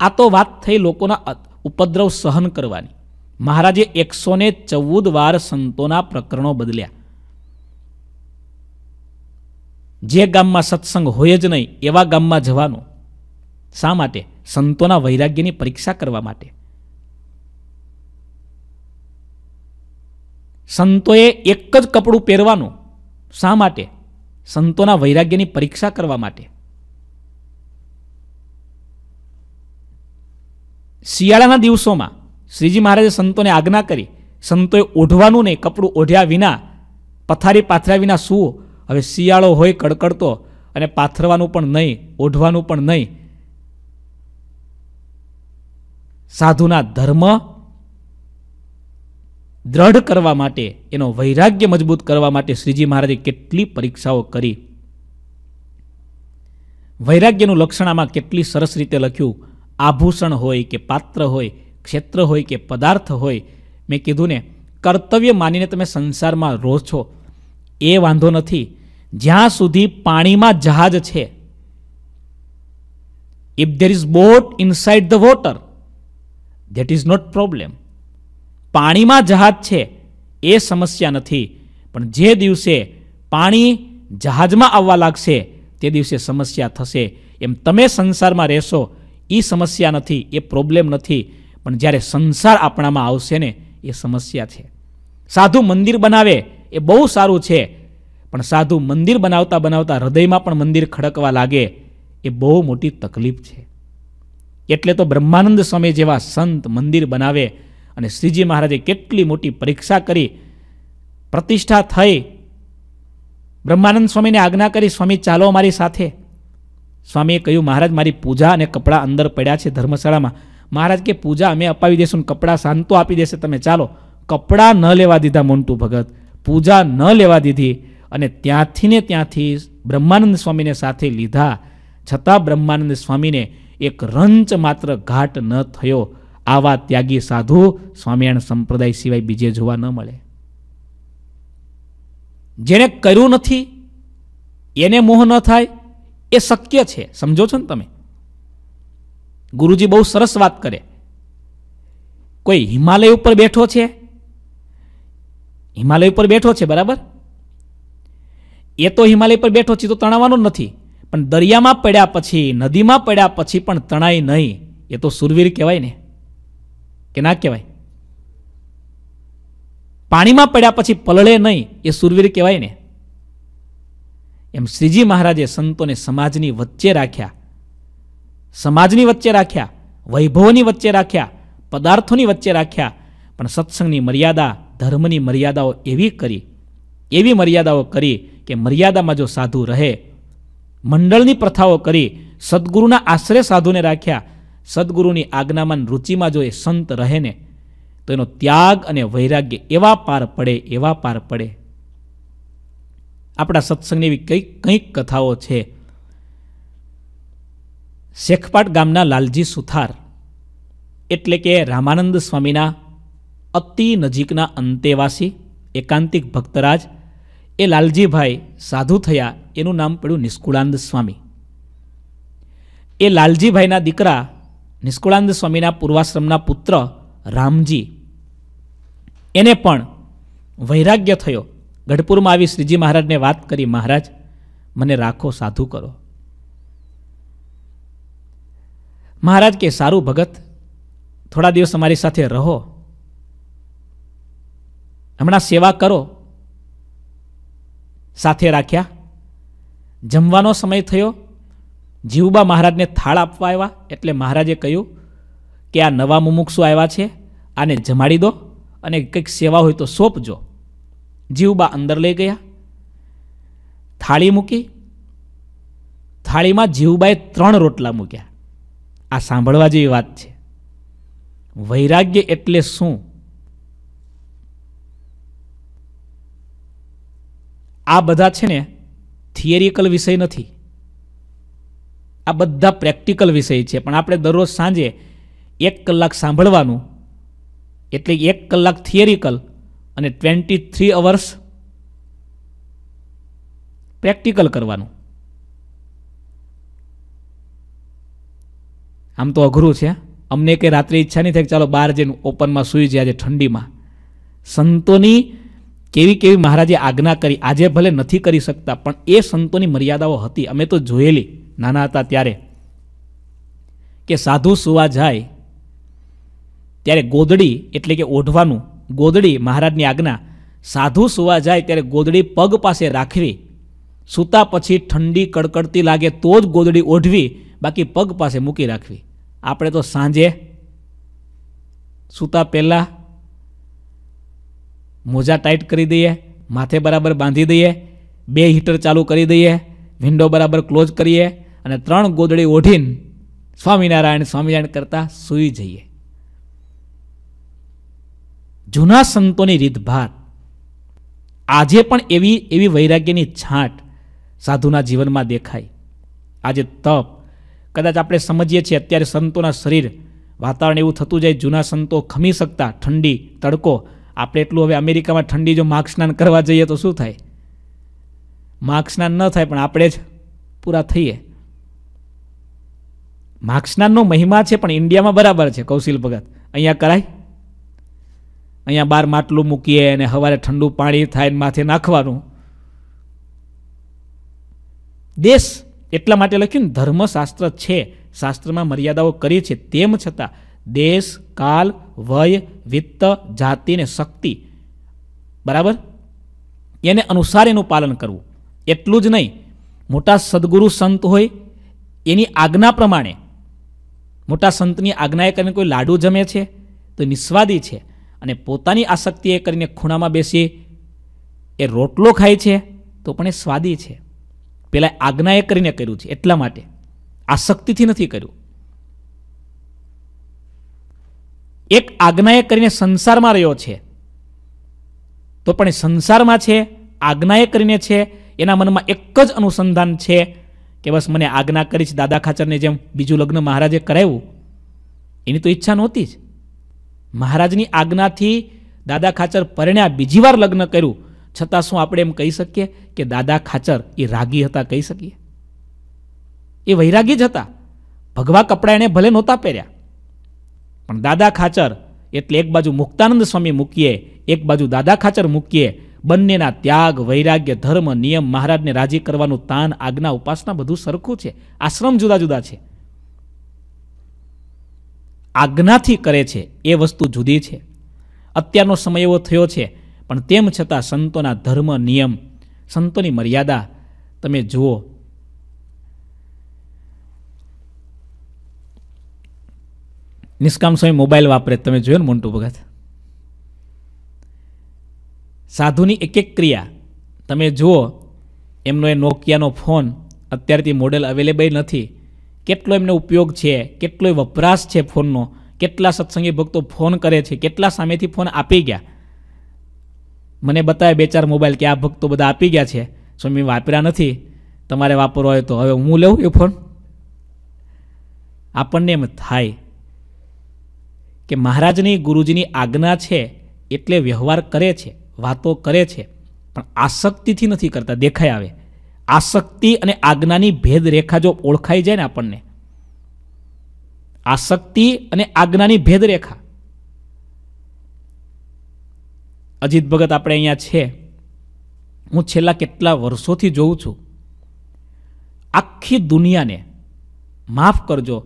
આ તો વાત થઈ લોકોના ઉપદ્રવ સહન કરવાની મહારાજે એકસો ને ચૌદ વાર સંતોના પ્રકરણો બદલ્યા જે ગામમાં સત્સંગ હોય જ નહીં એવા ગામમાં જવાનું શા માટે સંતોના વૈરાગ્યની પરીક્ષા કરવા માટે સંતોએ એક જ કપડું પહેરવાનું શા માટે સંતોના વૈરાગ્યની પરીક્ષા કરવા માટે શિયાળાના દિવસોમાં શ્રીજી મહારાજે સંતોને આજ્ઞા કરી સંતોએ ઓઢવાનું નહીં કપડું ઓઢ્યા વિના પથારી પાથર્યા વિના સૂવો હવે શિયાળો હોય કડકડતો અને પાથરવાનું પણ નહીં ઓઢવાનું પણ નહીં સાધુના ધર્મ દ્રઢ કરવા માટે એનો વૈરાગ્ય મજબૂત કરવા માટે શ્રીજી મહારાજે કેટલી પરીક્ષાઓ કરી વૈરાગ્યનું લક્ષણ આમાં કેટલી સરસ રીતે લખ્યું આભૂષણ હોય કે પાત્ર હોય ક્ષેત્ર હોય કે પદાર્થ હોય મેં કીધું ને કર્તવ્ય માનીને તમે સંસારમાં રહો છો એ વાંધો નથી જ્યાં સુધી પાણીમાં જહાજ છે if there is boat inside the water that is not problem પાણીમાં જહાજ છે એ સમસ્યા નથી પણ જે દિવસે પાણી જહાજમાં આવવા લાગશે તે દિવસે સમસ્યા થશે એમ તમે સંસારમાં રહેશો એ સમસ્યા નથી એ પ્રોબ્લેમ નથી પણ જ્યારે સંસાર આપણામાં આવશે ને એ સમસ્યા છે સાધુ મંદિર બનાવે એ બહુ સારું છે પણ સાધુ મંદિર બનાવતા બનાવતા હૃદયમાં પણ મંદિર ખડકવા લાગે એ બહુ મોટી તકલીફ છે એટલે તો બ્રહ્માનંદ સ્વામી જેવા સંત મંદિર બનાવે અને શ્રીજી મહારાજે કેટલી મોટી પરીક્ષા કરી પ્રતિષ્ઠા થઈ બ્રહ્માનંદ સ્વામીને આજ્ઞા કરી સ્વામી ચાલો મારી સાથે સ્વામીએ કહ્યું મહારાજ મારી પૂજા અને કપડાં અંદર પડ્યા છે ધર્મશાળામાં મહારાજ કે પૂજા અમે અપાવી દઈશું કપડાં શાંતો આપી દેશે તમે ચાલો કપડાં ન લેવા દીધા મોન્ટુ ભગત પૂજા ન લેવા દીધી અને ત્યાંથી ને ત્યાંથી બ્રહ્માનંદ સ્વામીને સાથે લીધા છતાં બ્રહ્માનંદ સ્વામીને એક રંચ માત્ર ઘાટ ન થયો આવા ત્યાગી સાધુ સ્વામિનારાયણ સંપ્રદાય સિવાય બીજે જોવા ન મળે જેણે કર્યું નથી એને મોહ ન થાય એ શક્ય છે સમજો છો ને તમે ગુરુજી બહુ સરસ વાત કરે કોઈ હિમાલય ઉપર બેઠો છે હિમાલય ઉપર બેઠો છે બરાબર એ તો હિમાલય પર બેઠો છે તો તણાવવાનો જ નથી પણ દરિયામાં પડ્યા પછી નદીમાં પડ્યા પછી પણ તણાય નહીં એ તો સુરવીર કહેવાય ને કે ના કહેવાય પાણીમાં પડ્યા પછી પલળે નહીં એ સુરવીર કહેવાય ને એમ શ્રીજી મહારાજે સંતોને સમાજની વચ્ચે રાખ્યા સમાજની વચ્ચે રાખ્યા વૈભવની વચ્ચે રાખ્યા પદાર્થોની વચ્ચે રાખ્યા પણ સત્સંગની મર્યાદા ધર્મની મર્યાદાઓ એવી કરી એવી મર્યાદાઓ કરી કે મર્યાદામાં જો સાધુ રહે મંડળની પ્રથાઓ કરી સદગુરુના આશ્રય સાધુને રાખ્યા સદગુરુની આજ્ઞામાં રુચિમાં જો એ સંત રહે ને તો એનો ત્યાગ અને વૈરાગ્ય એવા પાર પડે એવા પાર પડે આપણા સત્સંગની એવી કંઈક કંઈક કથાઓ છે શેખપાટ ગામના લાલજી સુથાર એટલે કે રામાનંદ સ્વામીના અતિ નજીકના અંતેવાસી એકાંતિક ભક્તરાજ એ લાલજીભાઈ સાધુ થયા એનું નામ પડ્યું નિષ્કુળાનંદ સ્વામી એ લાલજીભાઈના દીકરા નિષ્કુળાંદ સ્વામીના પૂર્વાશ્રમના પુત્ર રામજી એને પણ વૈરાગ્ય થયો ગઢપુરમાં આવી શ્રીજી મહારાજને વાત કરી મહારાજ મને રાખો સાધુ કરો મહારાજ કે સારું ભગત થોડા દિવસ અમારી સાથે રહો હમણાં સેવા કરો સાથે રાખ્યા જમવાનો સમય થયો જીવબા મહારાજને થાળ આપવા આવ્યા એટલે મહારાજે કહ્યું કે આ નવા મુમુક્ષુ આવ્યા છે આને જમાડી દો અને કંઈક સેવા હોય તો સોંપજો જીવબા અંદર લઈ ગયા થાળી મૂકી થાળીમાં જીવબાએ ત્રણ રોટલા મૂક્યા આ સાંભળવા જેવી વાત છે વૈરાગ્ય એટલે શું આ બધા છે ને થિયરિકલ વિષય નથી આ બધા પ્રેક્ટિકલ વિષય છે પણ આપણે દરરોજ સાંજે એક કલાક સાંભળવાનું એટલે એક કલાક થિયરિકલ અને ટ્વેન્ટી થ્રી અવર્સ પ્રેક્ટિકલ કરવાનું આમ તો અઘરું છે અમને કંઈ રાત્રે ઈચ્છા નહીં થાય ચાલો બહાર જઈને ઓપનમાં સૂઈ જાય આજે ઠંડીમાં સંતોની કેવી કેવી મહારાજે આજ્ઞા કરી આજે ભલે નથી કરી શકતા પણ એ સંતોની મર્યાદાઓ હતી અમે તો જોયેલી નાના હતા ત્યારે કે સાધુ સુવા જાય ત્યારે ગોદડી એટલે કે ઓઢવાનું ગોદડી મહારાજની આજ્ઞા સાધુ સુવા જાય ત્યારે ગોદડી પગ પાસે રાખવી સૂતા પછી ઠંડી કડકડતી લાગે તો જ ગોદડી ઓઢવી બાકી પગ પાસે મૂકી રાખવી આપણે તો સાંજે સૂતા પહેલાં મોજા ટાઈટ કરી દઈએ માથે બરાબર બાંધી દઈએ બે હીટર ચાલુ કરી દઈએ વિન્ડો બરાબર ક્લોઝ કરીએ અને ત્રણ ગોદડી ઓઢીને સ્વામિનારાયણ સ્વામિનારાયણ કરતાં સૂઈ જઈએ જૂના સંતોની રીતભાત આજે પણ એવી એવી વૈરાગ્યની છાંટ સાધુના જીવનમાં દેખાય આજે તપ કદાચ આપણે સમજીએ છીએ અત્યારે સંતોના શરીર વાતાવરણ એવું થતું જાય જૂના સંતો ખમી શકતા ઠંડી તડકો આપણે એટલું હવે અમેરિકામાં ઠંડી જો માર્ગ સ્નાન કરવા જઈએ તો શું થાય માર્ગ સ્નાન ન થાય પણ આપણે જ પૂરા થઈએ માર્ગ સ્નાનનો મહિમા છે પણ ઇન્ડિયામાં બરાબર છે કૌશિલ ભગત અહીંયા કરાય અહીંયા બાર માટલું મૂકીએ અને સવારે ઠંડુ પાણી થાય માથે નાખવાનું દેશ એટલા માટે લખ્યું ને ધર્મશાસ્ત્ર છે શાસ્ત્રમાં મર્યાદાઓ કરી છે તેમ છતાં દેશ કાલ વય વિત્ત જાતિ ને શક્તિ બરાબર એને અનુસાર એનું પાલન કરવું એટલું જ નહીં મોટા સદગુરુ સંત હોય એની આજ્ઞા પ્રમાણે મોટા સંતની આજ્ઞાએ કરીને કોઈ લાડુ જમે છે તો નિસ્વાદી છે અને પોતાની આસક્તિ કરીને ખૂણામાં બેસી એ રોટલો ખાય છે તો પણ એ સ્વાદી છે પેલા આજ્ઞાએ કરીને કર્યું છે એટલા માટે આસક્તિથી નથી કર્યું એક આજ્ઞાએ કરીને સંસારમાં રહ્યો છે તો પણ એ સંસારમાં છે આજ્ઞાએ કરીને છે એના મનમાં એક જ અનુસંધાન છે કે બસ મને આજ્ઞા કરી છે દાદા ખાચરને જેમ બીજું લગ્ન મહારાજે કરાવ્યું એની તો ઈચ્છા નહોતી જ મહારાજની આજ્ઞાથી દાદા ખાચર પરણ્યા બીજી વાર લગ્ન કર્યું છતાં શું આપણે એમ કહી શકીએ કે દાદા ખાચર એ રાગી હતા કહી શકીએ એ વૈરાગી જ હતા ભગવા કપડા એણે ભલે નહોતા પહેર્યા પણ દાદા ખાચર એટલે એક બાજુ મુક્તાનંદ સ્વામી મૂકીએ એક બાજુ દાદા ખાચર મૂકીએ બંનેના ત્યાગ વૈરાગ્ય ધર્મ નિયમ મહારાજને રાજી કરવાનું તાન આજ્ઞા ઉપાસના બધું સરખું છે આશ્રમ જુદા જુદા છે આજ્ઞાથી કરે છે એ વસ્તુ જુદી છે અત્યારનો સમય એવો થયો છે પણ તેમ છતાં સંતોના ધર્મ નિયમ સંતોની મર્યાદા તમે જુઓ નિષ્કામ સ્વામી મોબાઈલ વાપરે તમે જોયો ને મોન્ટુ ભગત સાધુની એક એક ક્રિયા તમે જુઓ એમનો એ નોકિયાનો ફોન અત્યારથી મોડેલ અવેલેબલ નથી કેટલો એમનો ઉપયોગ છે કેટલો વપરાશ છે ફોનનો કેટલા સત્સંગી ભક્તો ફોન કરે છે કેટલા સામેથી ફોન આપી ગયા મને બતાવે બે ચાર મોબાઈલ કે આ ભક્તો બધા આપી ગયા છે સ્વામી વાપર્યા નથી તમારે વાપરવા હોય તો હવે હું લેવું એ ફોન આપણને એમ થાય કે મહારાજની ગુરુજીની આજ્ઞા છે એટલે વ્યવહાર કરે છે વાતો કરે છે પણ આસક્તિથી નથી કરતા દેખાય આવે આસક્તિ અને આજ્ઞાની ભેદરેખા જો ઓળખાઈ જાય ને આપણને આસક્તિ અને આજ્ઞાની ભેદરેખા અજીત ભગત આપણે અહીંયા છે હું છેલ્લા કેટલા વર્ષોથી જોઉં છું આખી દુનિયાને માફ કરજો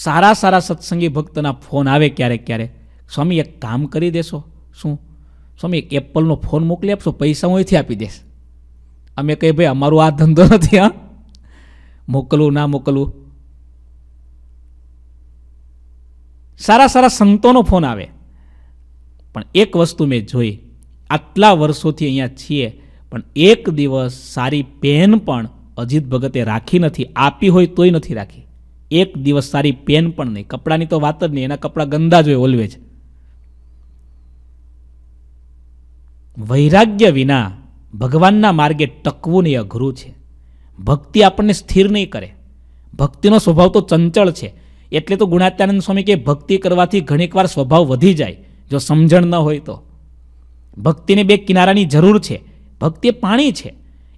સારા સારા સત્સંગી ભક્તના ફોન આવે ક્યારેક ક્યારેક સ્વામી એક કામ કરી દેશો શું સ્વામી એક એપલનો ફોન મોકલી આપશો પૈસા હું અહીંથી આપી દઈશ અમે કહીએ ભાઈ અમારો આ ધંધો નથી હા મોકલવું ના મોકલવું સારા સારા સંતોનો ફોન આવે પણ એક વસ્તુ મેં જોઈ આટલા વર્ષોથી અહીંયા છીએ પણ એક દિવસ સારી પેન પણ અજીત ભગતે રાખી નથી આપી હોય તોય નથી રાખી એક દિવસ સારી પેન પણ નહીં કપડાની તો વાત જ નહીં એના કપડાં ગંદા જ હોય ઓલવેજ વૈરાગ્ય વિના ભગવાનના માર્ગે ટકવું નહીં અઘરું છે ભક્તિ આપણને સ્થિર નહીં કરે ભક્તિનો સ્વભાવ તો ચંચળ છે એટલે તો ગુણાત્યાનંદ સ્વામી કે ભક્તિ કરવાથી વાર સ્વભાવ વધી જાય જો સમજણ ન હોય તો ભક્તિને બે કિનારાની જરૂર છે ભક્તિ પાણી છે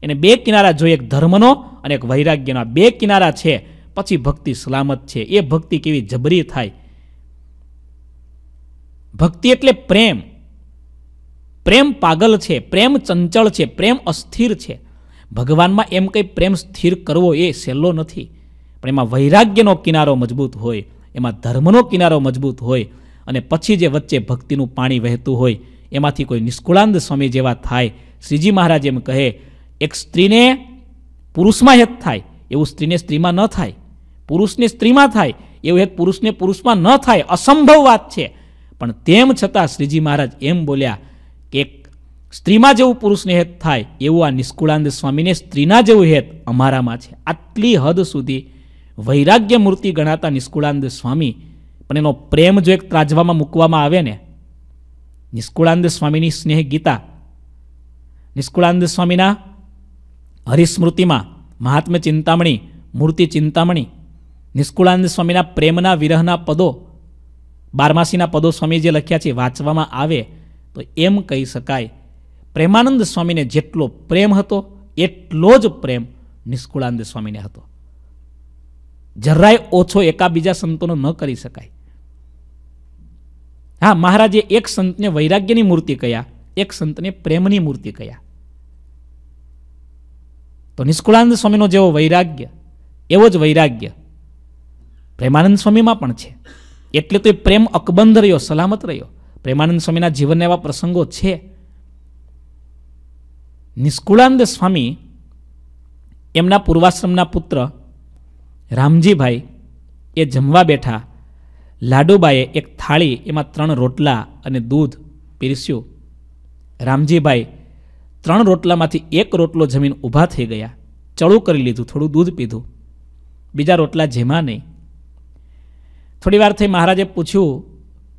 એને બે કિનારા જોઈએ એક ધર્મનો અને એક વૈરાગ્યનો બે કિનારા છે પછી ભક્તિ સલામત છે એ ભક્તિ કેવી જબરી થાય ભક્તિ એટલે પ્રેમ પ્રેમ પાગલ છે પ્રેમ ચંચળ છે પ્રેમ અસ્થિર છે ભગવાનમાં એમ કંઈ પ્રેમ સ્થિર કરવો એ સહેલો નથી પણ એમાં વૈરાગ્યનો કિનારો મજબૂત હોય એમાં ધર્મનો કિનારો મજબૂત હોય અને પછી જે વચ્ચે ભક્તિનું પાણી વહેતું હોય એમાંથી કોઈ નિષ્કુળાનંદ સ્વામી જેવા થાય શ્રીજી મહારાજ એમ કહે એક સ્ત્રીને પુરુષમાં હેત થાય એવું સ્ત્રીને સ્ત્રીમાં ન થાય પુરુષની સ્ત્રીમાં થાય એવું એક પુરુષને પુરુષમાં ન થાય અસંભવ વાત છે પણ તેમ છતાં શ્રીજી મહારાજ એમ બોલ્યા કે સ્ત્રીમાં જેવું પુરુષને હેત થાય એવું આ નિષ્કુળાનંદ સ્વામીને સ્ત્રીના જેવું હેત અમારામાં છે આટલી હદ સુધી વૈરાગ્ય મૂર્તિ ગણાતા નિષ્કુળાનંદ સ્વામી પણ એનો પ્રેમ જો એક ત્રાજવામાં મૂકવામાં આવે ને નિષ્કુળાનંદ સ્વામીની સ્નેહ ગીતા નિષ્કુળાનંદ સ્વામીના હરિસ્મૃતિમાં મહાત્મ્ય ચિંતામણી મૂર્તિ ચિંતામણી નિષ્કુળાનંદ સ્વામીના પ્રેમના વિરહના પદો બારમાસીના પદો સ્વામી જે લખ્યા છે વાંચવામાં આવે તો એમ કહી શકાય પ્રેમાનંદ સ્વામીને જેટલો પ્રેમ હતો એટલો જ પ્રેમ નિષ્કુળાનંદ સ્વામીને હતો જરાય ઓછો એકાબીજા સંતોનો ન કરી શકાય હા મહારાજે એક સંતને વૈરાગ્યની મૂર્તિ કયા એક સંતને પ્રેમની મૂર્તિ કયા તો નિષ્કુળાનંદ સ્વામીનો જેવો વૈરાગ્ય એવો જ વૈરાગ્ય પ્રેમાનંદ સ્વામીમાં પણ છે એટલે તો એ પ્રેમ અકબંધ રહ્યો સલામત રહ્યો પ્રેમાનંદ સ્વામીના જીવનના એવા પ્રસંગો છે નિષ્કુળાનંદ સ્વામી એમના પૂર્વાશ્રમના પુત્ર રામજીભાઈ એ જમવા બેઠા લાડુબાએ એક થાળી એમાં ત્રણ રોટલા અને દૂધ પીરસ્યું રામજીભાઈ ત્રણ રોટલામાંથી એક રોટલો જમીન ઊભા થઈ ગયા ચળું કરી લીધું થોડું દૂધ પીધું બીજા રોટલા જેમાં નહીં થોડી વાર થઈ મહારાજે પૂછ્યું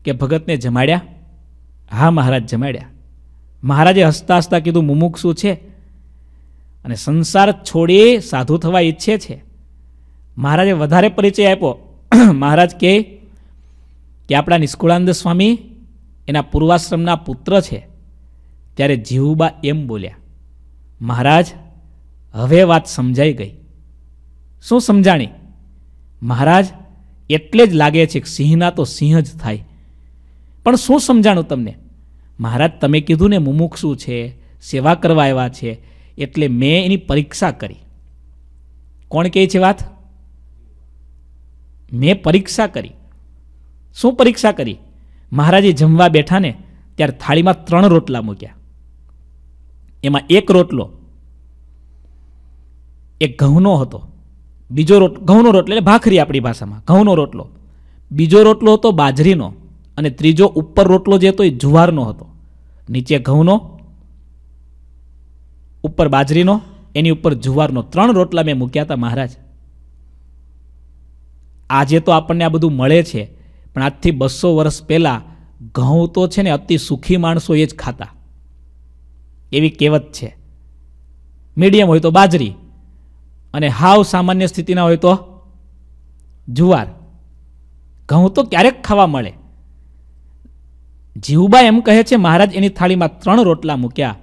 કે ભગતને જમાડ્યા હા મહારાજ જમાડ્યા મહારાજે હસતા હસતા કીધું શું છે અને સંસાર છોડી સાધુ થવા ઈચ્છે છે મહારાજે વધારે પરિચય આપ્યો મહારાજ કહે કે આપણા નિષ્કુળાનંદ સ્વામી એના પૂર્વાશ્રમના પુત્ર છે ત્યારે જીવુબા એમ બોલ્યા મહારાજ હવે વાત સમજાઈ ગઈ શું સમજાણી મહારાજ એટલે જ લાગે છે કે સિંહના તો સિંહ જ થાય પણ શું સમજાણું તમને મહારાજ તમે કીધું ને મુમુક્ષુ છે સેવા કરવા આવ્યા છે એટલે મેં એની પરીક્ષા કરી કોણ કહે છે વાત મેં પરીક્ષા કરી શું પરીક્ષા કરી મહારાજે જમવા બેઠા ને ત્યારે થાળીમાં ત્રણ રોટલા મૂક્યા એમાં એક રોટલો એક ઘઉંનો હતો બીજો રોટ ઘઉંનો રોટલો એટલે ભાખરી આપણી ભાષામાં ઘઉંનો રોટલો બીજો રોટલો હતો બાજરીનો અને ત્રીજો ઉપર રોટલો જે હતો એ જુવારનો હતો નીચે ઘઉંનો ઉપર બાજરીનો એની ઉપર જુવારનો ત્રણ રોટલા મેં મૂક્યા હતા મહારાજ આજે તો આપણને આ બધું મળે છે પણ આજથી બસો વર્ષ પહેલાં ઘઉં તો છે ને અતિ સુખી માણસો એ જ ખાતા એવી કહેવત છે મીડિયમ હોય તો બાજરી અને હાવ સામાન્ય સ્થિતિના હોય તો જુવાર ઘઉં તો ક્યારેક ખાવા મળે જીવબા એમ કહે છે મહારાજ એની થાળીમાં ત્રણ રોટલા મૂક્યા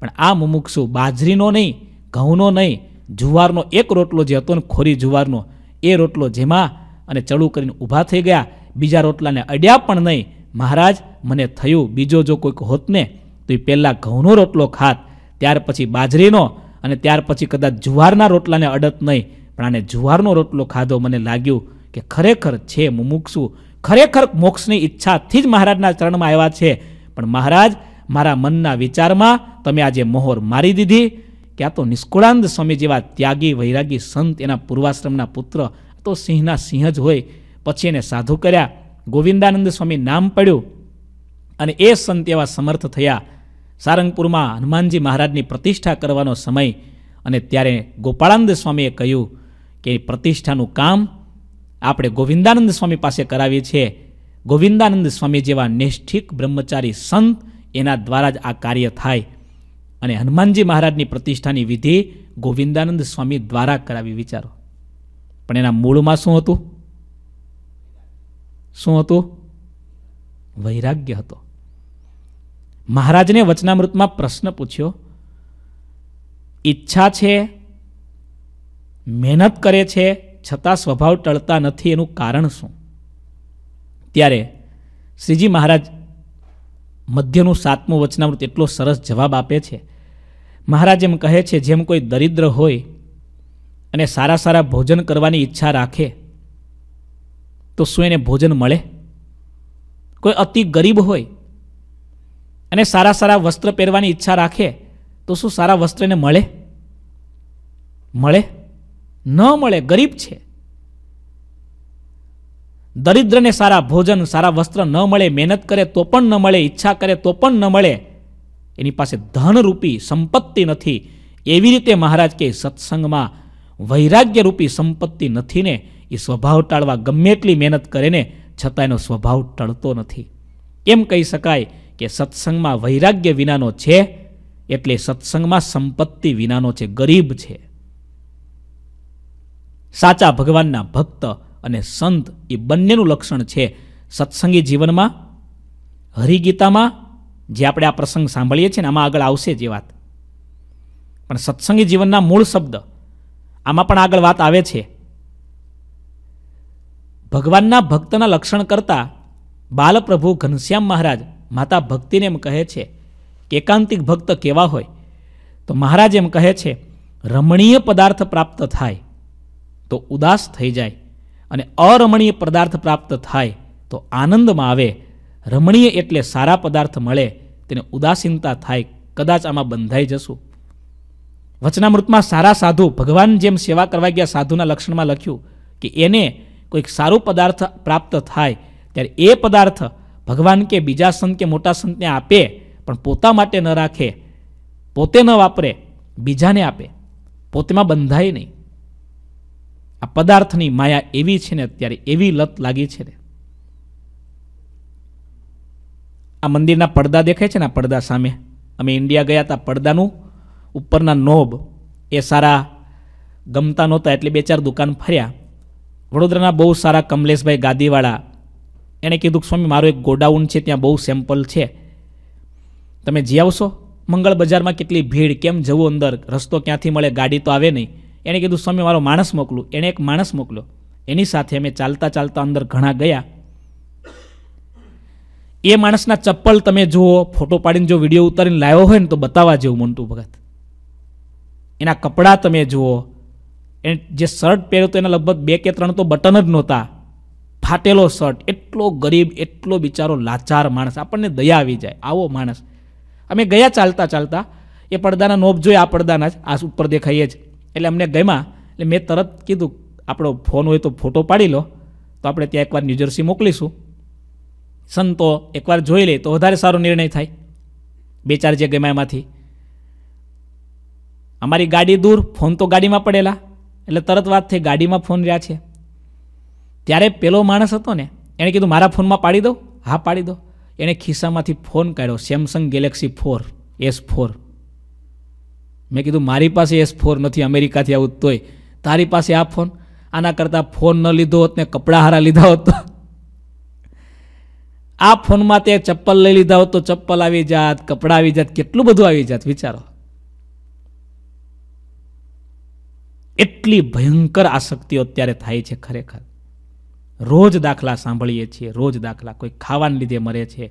પણ આ મુમુક્ષુ બાજરીનો નહીં ઘઉંનો નહીં જુવારનો એક રોટલો જે હતો ને ખોરી જુવારનો એ રોટલો જેમાં અને ચડું કરીને ઊભા થઈ ગયા બીજા રોટલાને અડ્યા પણ નહીં મહારાજ મને થયું બીજો જો કોઈક હોત ને તો એ પહેલાં ઘઉંનો રોટલો ખાત ત્યાર પછી બાજરીનો અને ત્યાર પછી કદાચ જુવારના રોટલાને અડત નહીં પણ આને જુવારનો રોટલો ખાધો મને લાગ્યું કે ખરેખર છે મુમુક્ષુ ખરેખર મોક્ષની ઈચ્છાથી જ મહારાજના ચરણમાં આવ્યા છે પણ મહારાજ મારા મનના વિચારમાં તમે આજે મોહર મારી દીધી ક્યાં તો નિષ્કુળાંત સ્વામી જેવા ત્યાગી વૈરાગી સંત એના પૂર્વાશ્રમના પુત્ર તો સિંહના સિંહ જ હોય પછી એને સાધુ કર્યા ગોવિંદાનંદ સ્વામી નામ પડ્યું અને એ સંત એવા સમર્થ થયા સારંગપુરમાં હનુમાનજી મહારાજની પ્રતિષ્ઠા કરવાનો સમય અને ત્યારે ગોપાળાનંદ સ્વામીએ કહ્યું કે પ્રતિષ્ઠાનું કામ આપણે ગોવિંદાનંદ સ્વામી પાસે કરાવીએ છીએ ગોવિંદાનંદ સ્વામી જેવા નિષ્ઠિક બ્રહ્મચારી સંત એના દ્વારા જ આ કાર્ય થાય અને હનુમાનજી મહારાજની પ્રતિષ્ઠાની વિધિ ગોવિંદાનંદ સ્વામી દ્વારા કરાવી વિચારો પણ એના મૂળમાં શું હતું શું હતું વૈરાગ્ય હતો મહારાજને વચનામૃતમાં પ્રશ્ન પૂછ્યો ઈચ્છા છે મહેનત કરે છે છતાં સ્વભાવ ટળતા નથી એનું કારણ શું ત્યારે શ્રીજી મહારાજ મધ્યનું સાતમું વચનામૃત એટલો સરસ જવાબ આપે છે મહારાજ એમ કહે છે જેમ કોઈ દરિદ્ર હોય અને સારા સારા ભોજન કરવાની ઈચ્છા રાખે તો શું એને ભોજન મળે કોઈ અતિ ગરીબ હોય અને સારા સારા વસ્ત્ર પહેરવાની ઈચ્છા રાખે તો શું સારા વસ્ત્રને મળે મળે ન મળે ગરીબ છે દરિદ્રને સારા ભોજન સારા વસ્ત્ર ન મળે મહેનત કરે તો પણ ન મળે ઈચ્છા કરે તો પણ ન મળે એની પાસે ધનરૂપી સંપત્તિ નથી એવી રીતે મહારાજ કે સત્સંગમાં વૈરાગ્યરૂપી સંપત્તિ નથી ને એ સ્વભાવ ટાળવા ગમે એટલી મહેનત કરે ને છતાં એનો સ્વભાવ ટળતો નથી એમ કહી શકાય કે સત્સંગમાં વૈરાગ્ય વિનાનો છે એટલે સત્સંગમાં સંપત્તિ વિનાનો છે ગરીબ છે સાચા ભગવાનના ભક્ત અને સંત એ બંનેનું લક્ષણ છે સત્સંગી જીવનમાં હરિગીતામાં જે આપણે આ પ્રસંગ સાંભળીએ છીએ ને આમાં આગળ આવશે જે વાત પણ સત્સંગી જીવનના મૂળ શબ્દ આમાં પણ આગળ વાત આવે છે ભગવાનના ભક્તના લક્ષણ કરતા બાલપ્રભુ ઘનશ્યામ મહારાજ માતા ભક્તિને એમ કહે છે કે એકાંતિક ભક્ત કેવા હોય તો મહારાજ એમ કહે છે રમણીય પદાર્થ પ્રાપ્ત થાય તો ઉદાસ થઈ જાય અને અરમણીય પદાર્થ પ્રાપ્ત થાય તો આનંદમાં આવે રમણીય એટલે સારા પદાર્થ મળે તેને ઉદાસીનતા થાય કદાચ આમાં બંધાઈ જશું વચનામૃતમાં સારા સાધુ ભગવાન જેમ સેવા કરવા ગયા સાધુના લક્ષણમાં લખ્યું કે એને કોઈક સારું પદાર્થ પ્રાપ્ત થાય ત્યારે એ પદાર્થ ભગવાન કે બીજા સંત કે મોટા સંતને આપે પણ પોતા માટે ન રાખે પોતે ન વાપરે બીજાને આપે પોતેમાં બંધાય નહીં આ પદાર્થની માયા એવી છે ને અત્યારે એવી લત લાગી છે ને આ મંદિરના પડદા દેખાય છે ને આ પડદા સામે અમે ઇન્ડિયા ગયા હતા પડદાનું ઉપરના નોબ એ સારા ગમતા નહોતા એટલે બે ચાર દુકાન ફર્યા વડોદરાના બહુ સારા કમલેશભાઈ ગાદીવાળા એણે કીધું સ્વામી મારું એક ગોડાઉન છે ત્યાં બહુ સેમ્પલ છે તમે જી આવશો મંગળ બજારમાં કેટલી ભીડ કેમ જવું અંદર રસ્તો ક્યાંથી મળે ગાડી તો આવે નહીં એણે કીધું સ્વામી મારો માણસ મોકલું એણે એક માણસ મોકલ્યો એની સાથે અમે ચાલતા ચાલતા અંદર ઘણા ગયા એ માણસના ચપ્પલ તમે જુઓ ફોટો પાડીને જો વિડીયો ઉતારીને લાવ્યો હોય ને તો બતાવવા જેવું મોન્ટુ ભગત એના કપડાં તમે જુઓ એને જે શર્ટ પહેર્યો તો એના લગભગ બે કે ત્રણ તો બટન જ નહોતા ફાટેલો શર્ટ એટલો ગરીબ એટલો બિચારો લાચાર માણસ આપણને દયા આવી જાય આવો માણસ અમે ગયા ચાલતા ચાલતા એ પડદાના નોબ જોઈએ આ પડદાના જ આ ઉપર દેખાઈએ જ એટલે અમને ગમ્યા એટલે મેં તરત કીધું આપણો ફોન હોય તો ફોટો પાડી લો તો આપણે ત્યાં એકવાર ન્યૂજર્સી મોકલીશું સંતો એકવાર જોઈ લે તો વધારે સારો નિર્ણય થાય બે ચાર જે ગમ્યા એમાંથી અમારી ગાડી દૂર ફોન તો ગાડીમાં પડેલા એટલે તરત વાત થઈ ગાડીમાં ફોન રહ્યા છે ત્યારે પેલો માણસ હતો ને એણે કીધું મારા ફોનમાં પાડી દો હા પાડી દો એણે ખિસ્સામાંથી ફોન કાઢ્યો Samsung Galaxy four S four મેં કીધું મારી પાસે એસ ફોર નથી અમેરિકાથી આવું તોય તારી પાસે આ ફોન આના કરતાં ફોન ન લીધો હોત ને કપડાં હારા લીધા હોત આ ફોનમાં તે ચપ્પલ લઈ લીધા હોત તો ચપ્પલ આવી જાત કપડાં આવી જાત કેટલું બધું આવી જાત વિચારો એટલી ભયંકર આસક્તિઓ અત્યારે થાય છે ખરેખર રોજ દાખલા સાંભળીએ છીએ રોજ દાખલા કોઈ ખાવાને લીધે મરે છે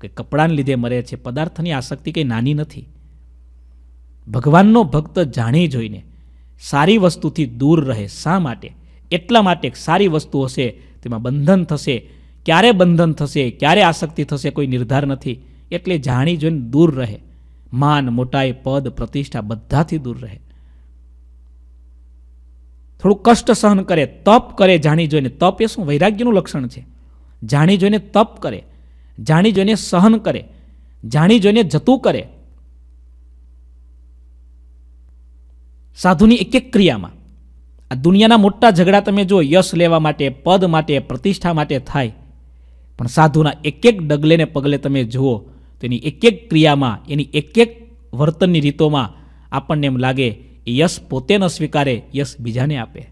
કોઈ કપડાને લીધે મરે છે પદાર્થની આસક્તિ કંઈ નાની નથી ભગવાનનો ભક્ત જાણી જોઈને સારી વસ્તુથી દૂર રહે શા માટે એટલા માટે સારી વસ્તુ હશે તેમાં બંધન થશે ક્યારે બંધન થશે ક્યારે આસક્તિ થશે કોઈ નિર્ધાર નથી એટલે જાણી જોઈને દૂર રહે માન મોટાઈ પદ પ્રતિષ્ઠા બધાથી દૂર રહે થોડું કષ્ટ સહન કરે તપ કરે જાણી જોઈને તપ એ શું વૈરાગ્યનું લક્ષણ છે જાણી જોઈને તપ કરે જાણી જોઈને સહન કરે જાણી જોઈને જતું કરે સાધુની એક એક ક્રિયામાં આ દુનિયાના મોટા ઝઘડા તમે જો યશ લેવા માટે પદ માટે પ્રતિષ્ઠા માટે થાય પણ સાધુના એક એક ડગલેને પગલે તમે જુઓ તો એની એક એક ક્રિયામાં એની એક એક વર્તનની રીતોમાં આપણને એમ લાગે યશ પોતે ન સ્વીકારે યશ બીજાને આપે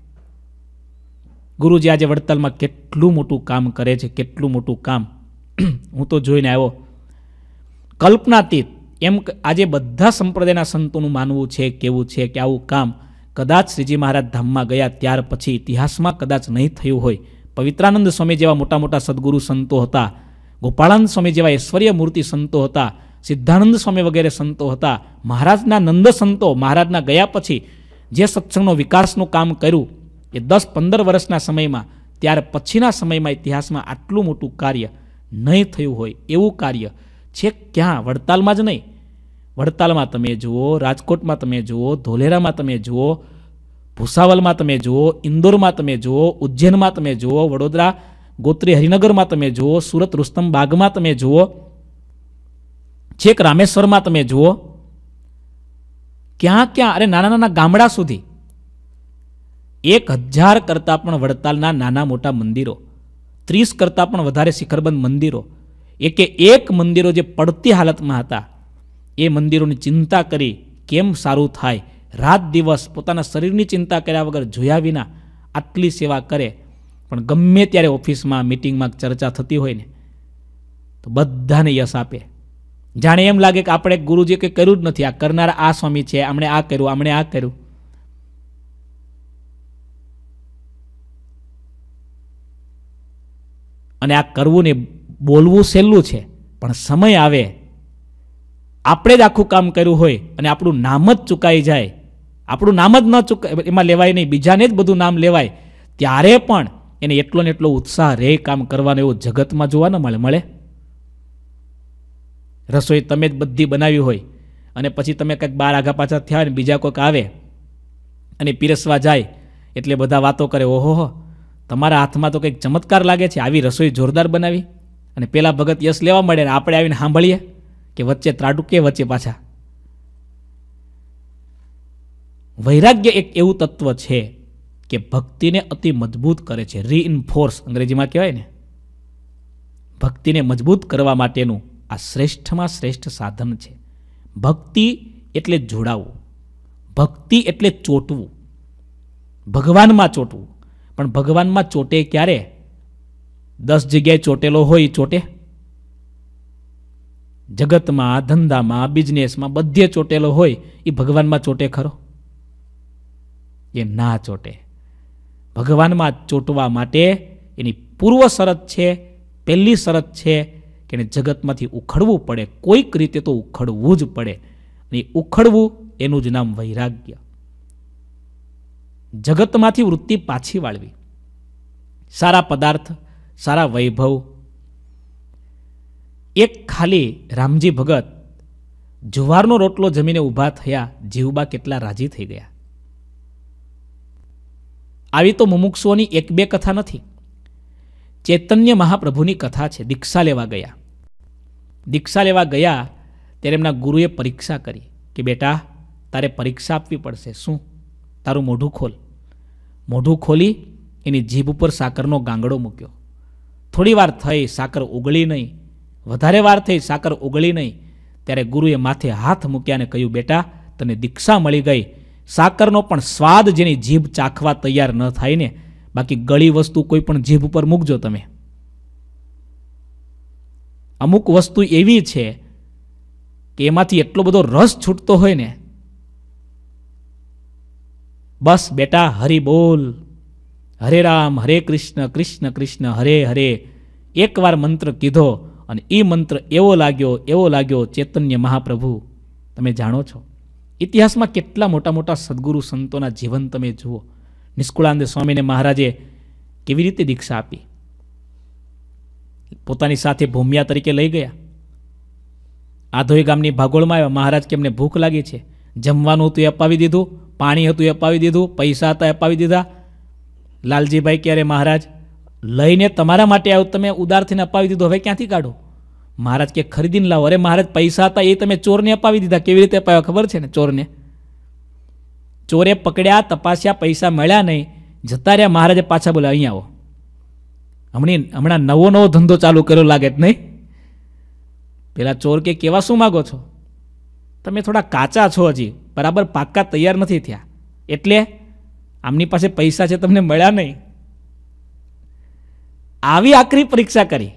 ગુરુજી આજે વડતાલમાં કેટલું મોટું કામ કરે છે કેટલું મોટું કામ હું તો જોઈને આવ્યો કલ્પનાતીત એમ આજે બધા સંપ્રદાયના સંતોનું માનવું છે કેવું છે કે આવું કામ કદાચ શ્રીજી મહારાજ ધામમાં ગયા ત્યાર પછી ઇતિહાસમાં કદાચ નહીં થયું હોય પવિત્રાનંદ સ્વામી જેવા મોટા મોટા સદગુરુ સંતો હતા ગોપાળાનંદ સ્વામી જેવા ઐશ્વર્ય મૂર્તિ સંતો હતા સિદ્ધાનંદ સ્વામી વગેરે સંતો હતા મહારાજના નંદ સંતો મહારાજના ગયા પછી જે સત્સંગનો વિકાસનું કામ કર્યું એ દસ પંદર વર્ષના સમયમાં ત્યાર પછીના સમયમાં ઇતિહાસમાં આટલું મોટું કાર્ય નહીં થયું હોય એવું કાર્ય છે ક્યાં વડતાલમાં જ નહીં વડતાલમાં તમે જુઓ રાજકોટમાં તમે જુઓ ધોલેરામાં તમે જુઓ ભૂસાવલમાં તમે જુઓ ઇન્દોરમાં તમે જુઓ ઉજ્જૈનમાં તમે જુઓ વડોદરા ગોત્રી હરિનગરમાં તમે જુઓ સુરત રુસ્તમ બાગમાં તમે જુઓ છેક રામેશ્વરમાં તમે જુઓ ક્યાં ક્યાં અરે નાના નાના ગામડા સુધી એક હજાર કરતાં પણ વડતાલના નાના મોટા મંદિરો ત્રીસ કરતાં પણ વધારે શિખરબંધ મંદિરો એકે એક મંદિરો જે પડતી હાલતમાં હતા એ મંદિરોની ચિંતા કરી કેમ સારું થાય રાત દિવસ પોતાના શરીરની ચિંતા કર્યા વગર જોયા વિના આટલી સેવા કરે પણ ગમે ત્યારે ઓફિસમાં મિટિંગમાં ચર્ચા થતી હોય ને તો બધાને યશ આપે જાણે એમ લાગે કે આપણે ગુરુજી કંઈ કર્યું જ નથી આ કરનારા આ સ્વામી છે આમણે આ કર્યું આમણે આ કર્યું અને આ કરવું ને બોલવું સહેલું છે પણ સમય આવે આપણે જ આખું કામ કર્યું હોય અને આપણું નામ જ ચૂકાઈ જાય આપણું નામ જ ન ચૂકાય એમાં લેવાય નહીં બીજાને જ બધું નામ લેવાય ત્યારે પણ એને એટલો ને એટલો ઉત્સાહ રહે કામ કરવાનો એવો જગતમાં જોવા ન મળે મળે રસોઈ તમે જ બધી બનાવી હોય અને પછી તમે કંઈક બાર આઘા પાછા થયા ને બીજા કોઈક આવે અને પીરસવા જાય એટલે બધા વાતો કરે ઓહો તમારા હાથમાં તો કંઈક ચમત્કાર લાગે છે આવી રસોઈ જોરદાર બનાવી અને પેલા ભગત યશ લેવા મળે ને આપણે આવીને સાંભળીએ કે વચ્ચે ત્રાટુકીએ વચ્ચે પાછા વૈરાગ્ય એક એવું તત્વ છે કે ભક્તિને અતિ મજબૂત કરે છે રીઇન્ફોર્સ અંગ્રેજીમાં કહેવાય ને ભક્તિને મજબૂત કરવા માટેનું આ શ્રેષ્ઠમાં શ્રેષ્ઠ સાધન છે ભક્તિ એટલે જોડાવું ભક્તિ એટલે ચોટવું ભગવાનમાં ચોટવું પણ ભગવાનમાં ચોટે ક્યારે દસ જગ્યાએ ચોટેલો હોય ચોટે જગતમાં ધંધામાં બિઝનેસમાં બધે ચોટેલો હોય એ ભગવાનમાં ચોટે ખરો એ ના ચોટે ભગવાનમાં ચોટવા માટે એની પૂર્વ શરત છે પહેલી શરત છે કે એને જગતમાંથી ઉખડવું પડે કોઈક રીતે તો ઉખડવું જ પડે અને ઉખડવું એનું જ નામ વૈરાગ્ય જગતમાંથી વૃત્તિ પાછી વાળવી સારા પદાર્થ સારા વૈભવ એક ખાલી રામજી ભગત જુવારનો રોટલો જમીને ઊભા થયા જીવબા કેટલા રાજી થઈ ગયા આવી તો મુમુક્ષુઓની એક બે કથા નથી ચૈતન્ય મહાપ્રભુની કથા છે દીક્ષા લેવા ગયા દીક્ષા લેવા ગયા ત્યારે એમના ગુરુએ પરીક્ષા કરી કે બેટા તારે પરીક્ષા આપવી પડશે શું તારું મોઢું ખોલ મોઢું ખોલી એની જીભ ઉપર સાકરનો ગાંગડો મૂક્યો થોડી વાર થઈ સાકર ઉગળી નહીં વધારે વાર થઈ સાકર ઉગળી નહીં ત્યારે ગુરુએ માથે હાથ મૂક્યા અને કહ્યું બેટા તને દીક્ષા મળી ગઈ સાકરનો પણ સ્વાદ જેની જીભ ચાખવા તૈયાર ન થાય ને બાકી ગળી વસ્તુ કોઈ પણ જીભ ઉપર મૂકજો તમે અમુક વસ્તુ એવી છે કે એમાંથી એટલો બધો રસ છૂટતો હોય ને બસ બેટા હરિ બોલ હરે રામ હરે કૃષ્ણ કૃષ્ણ કૃષ્ણ હરે હરે એકવાર મંત્ર કીધો અને એ મંત્ર એવો લાગ્યો એવો લાગ્યો ચૈતન્ય મહાપ્રભુ તમે જાણો છો ઇતિહાસમાં કેટલા મોટા મોટા સદગુરુ સંતોના જીવન તમે જુઓ નિષ્કુળાનંદ સ્વામીને મહારાજે કેવી રીતે દીક્ષા આપી પોતાની સાથે ભૂમિયા તરીકે લઈ ગયા આધોઈ ગામની ભાગોળમાં આવ્યા મહારાજ કે એમને ભૂખ લાગી છે જમવાનું હતું એ અપાવી દીધું પાણી હતું એ અપાવી દીધું પૈસા હતા અપાવી દીધા લાલજીભાઈ ક્યારે મહારાજ લઈને તમારા માટે આવ્યું તમે ઉદારથીને અપાવી દીધું હવે ક્યાંથી કાઢો મહારાજ કે ખરીદીને લાવો અરે મહારાજ પૈસા હતા એ તમે ચોરને અપાવી દીધા કેવી રીતે અપાવ્યા ખબર છે ને ચોરને ચોરે પકડ્યા તપાસ્યા પૈસા મળ્યા નહીં જતા રહ્યા મહારાજે પાછા બોલ્યા અહીં આવો હમણી હમણાં નવો નવો ધંધો ચાલુ કર્યો લાગે જ નહીં પેલા ચોર કે કેવા શું માગો છો તમે થોડા કાચા છો હજી બરાબર પાક્કા તૈયાર નથી થયા એટલે આમની પાસે પૈસા છે તમને મળ્યા નહીં આવી આકરી પરીક્ષા કરી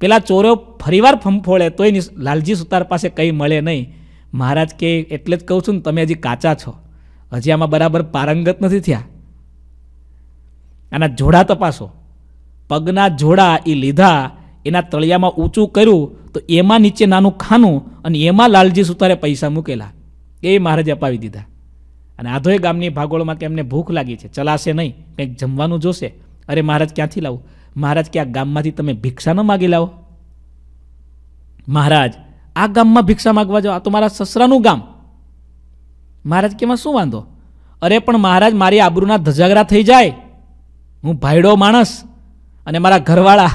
પેલા ચોરો ફરીવાર ફંફોળે તોય લાલજી સુતાર પાસે કંઈ મળે નહીં મહારાજ કે એટલે જ કહું છું ને તમે હજી કાચા છો હજી આમાં બરાબર પારંગત નથી થયા આના જોડા તપાસો પગના જોડા એ લીધા એના તળિયામાં ઊંચું કર્યું તો એમાં નીચે નાનું ખાનું અને એમાં લાલજી સુતારે પૈસા મૂકેલા એ મહારાજે અપાવી દીધા અને આધોય ગામની ભાગોળમાં કે એમને ભૂખ લાગી છે ચલાશે નહીં કંઈક જમવાનું જોશે અરે મહારાજ ક્યાંથી લાવું મહારાજ કે આ ગામમાંથી તમે ભિક્ષા ન માગી લાવો મહારાજ આ ગામમાં ભિક્ષા માગવા જાઓ આ તો મારા સસરાનું ગામ મહારાજ કે એમાં શું વાંધો અરે પણ મહારાજ મારી આબરૂના ધજાગરા થઈ જાય હું ભાઈડો માણસ અને મારા ઘરવાળા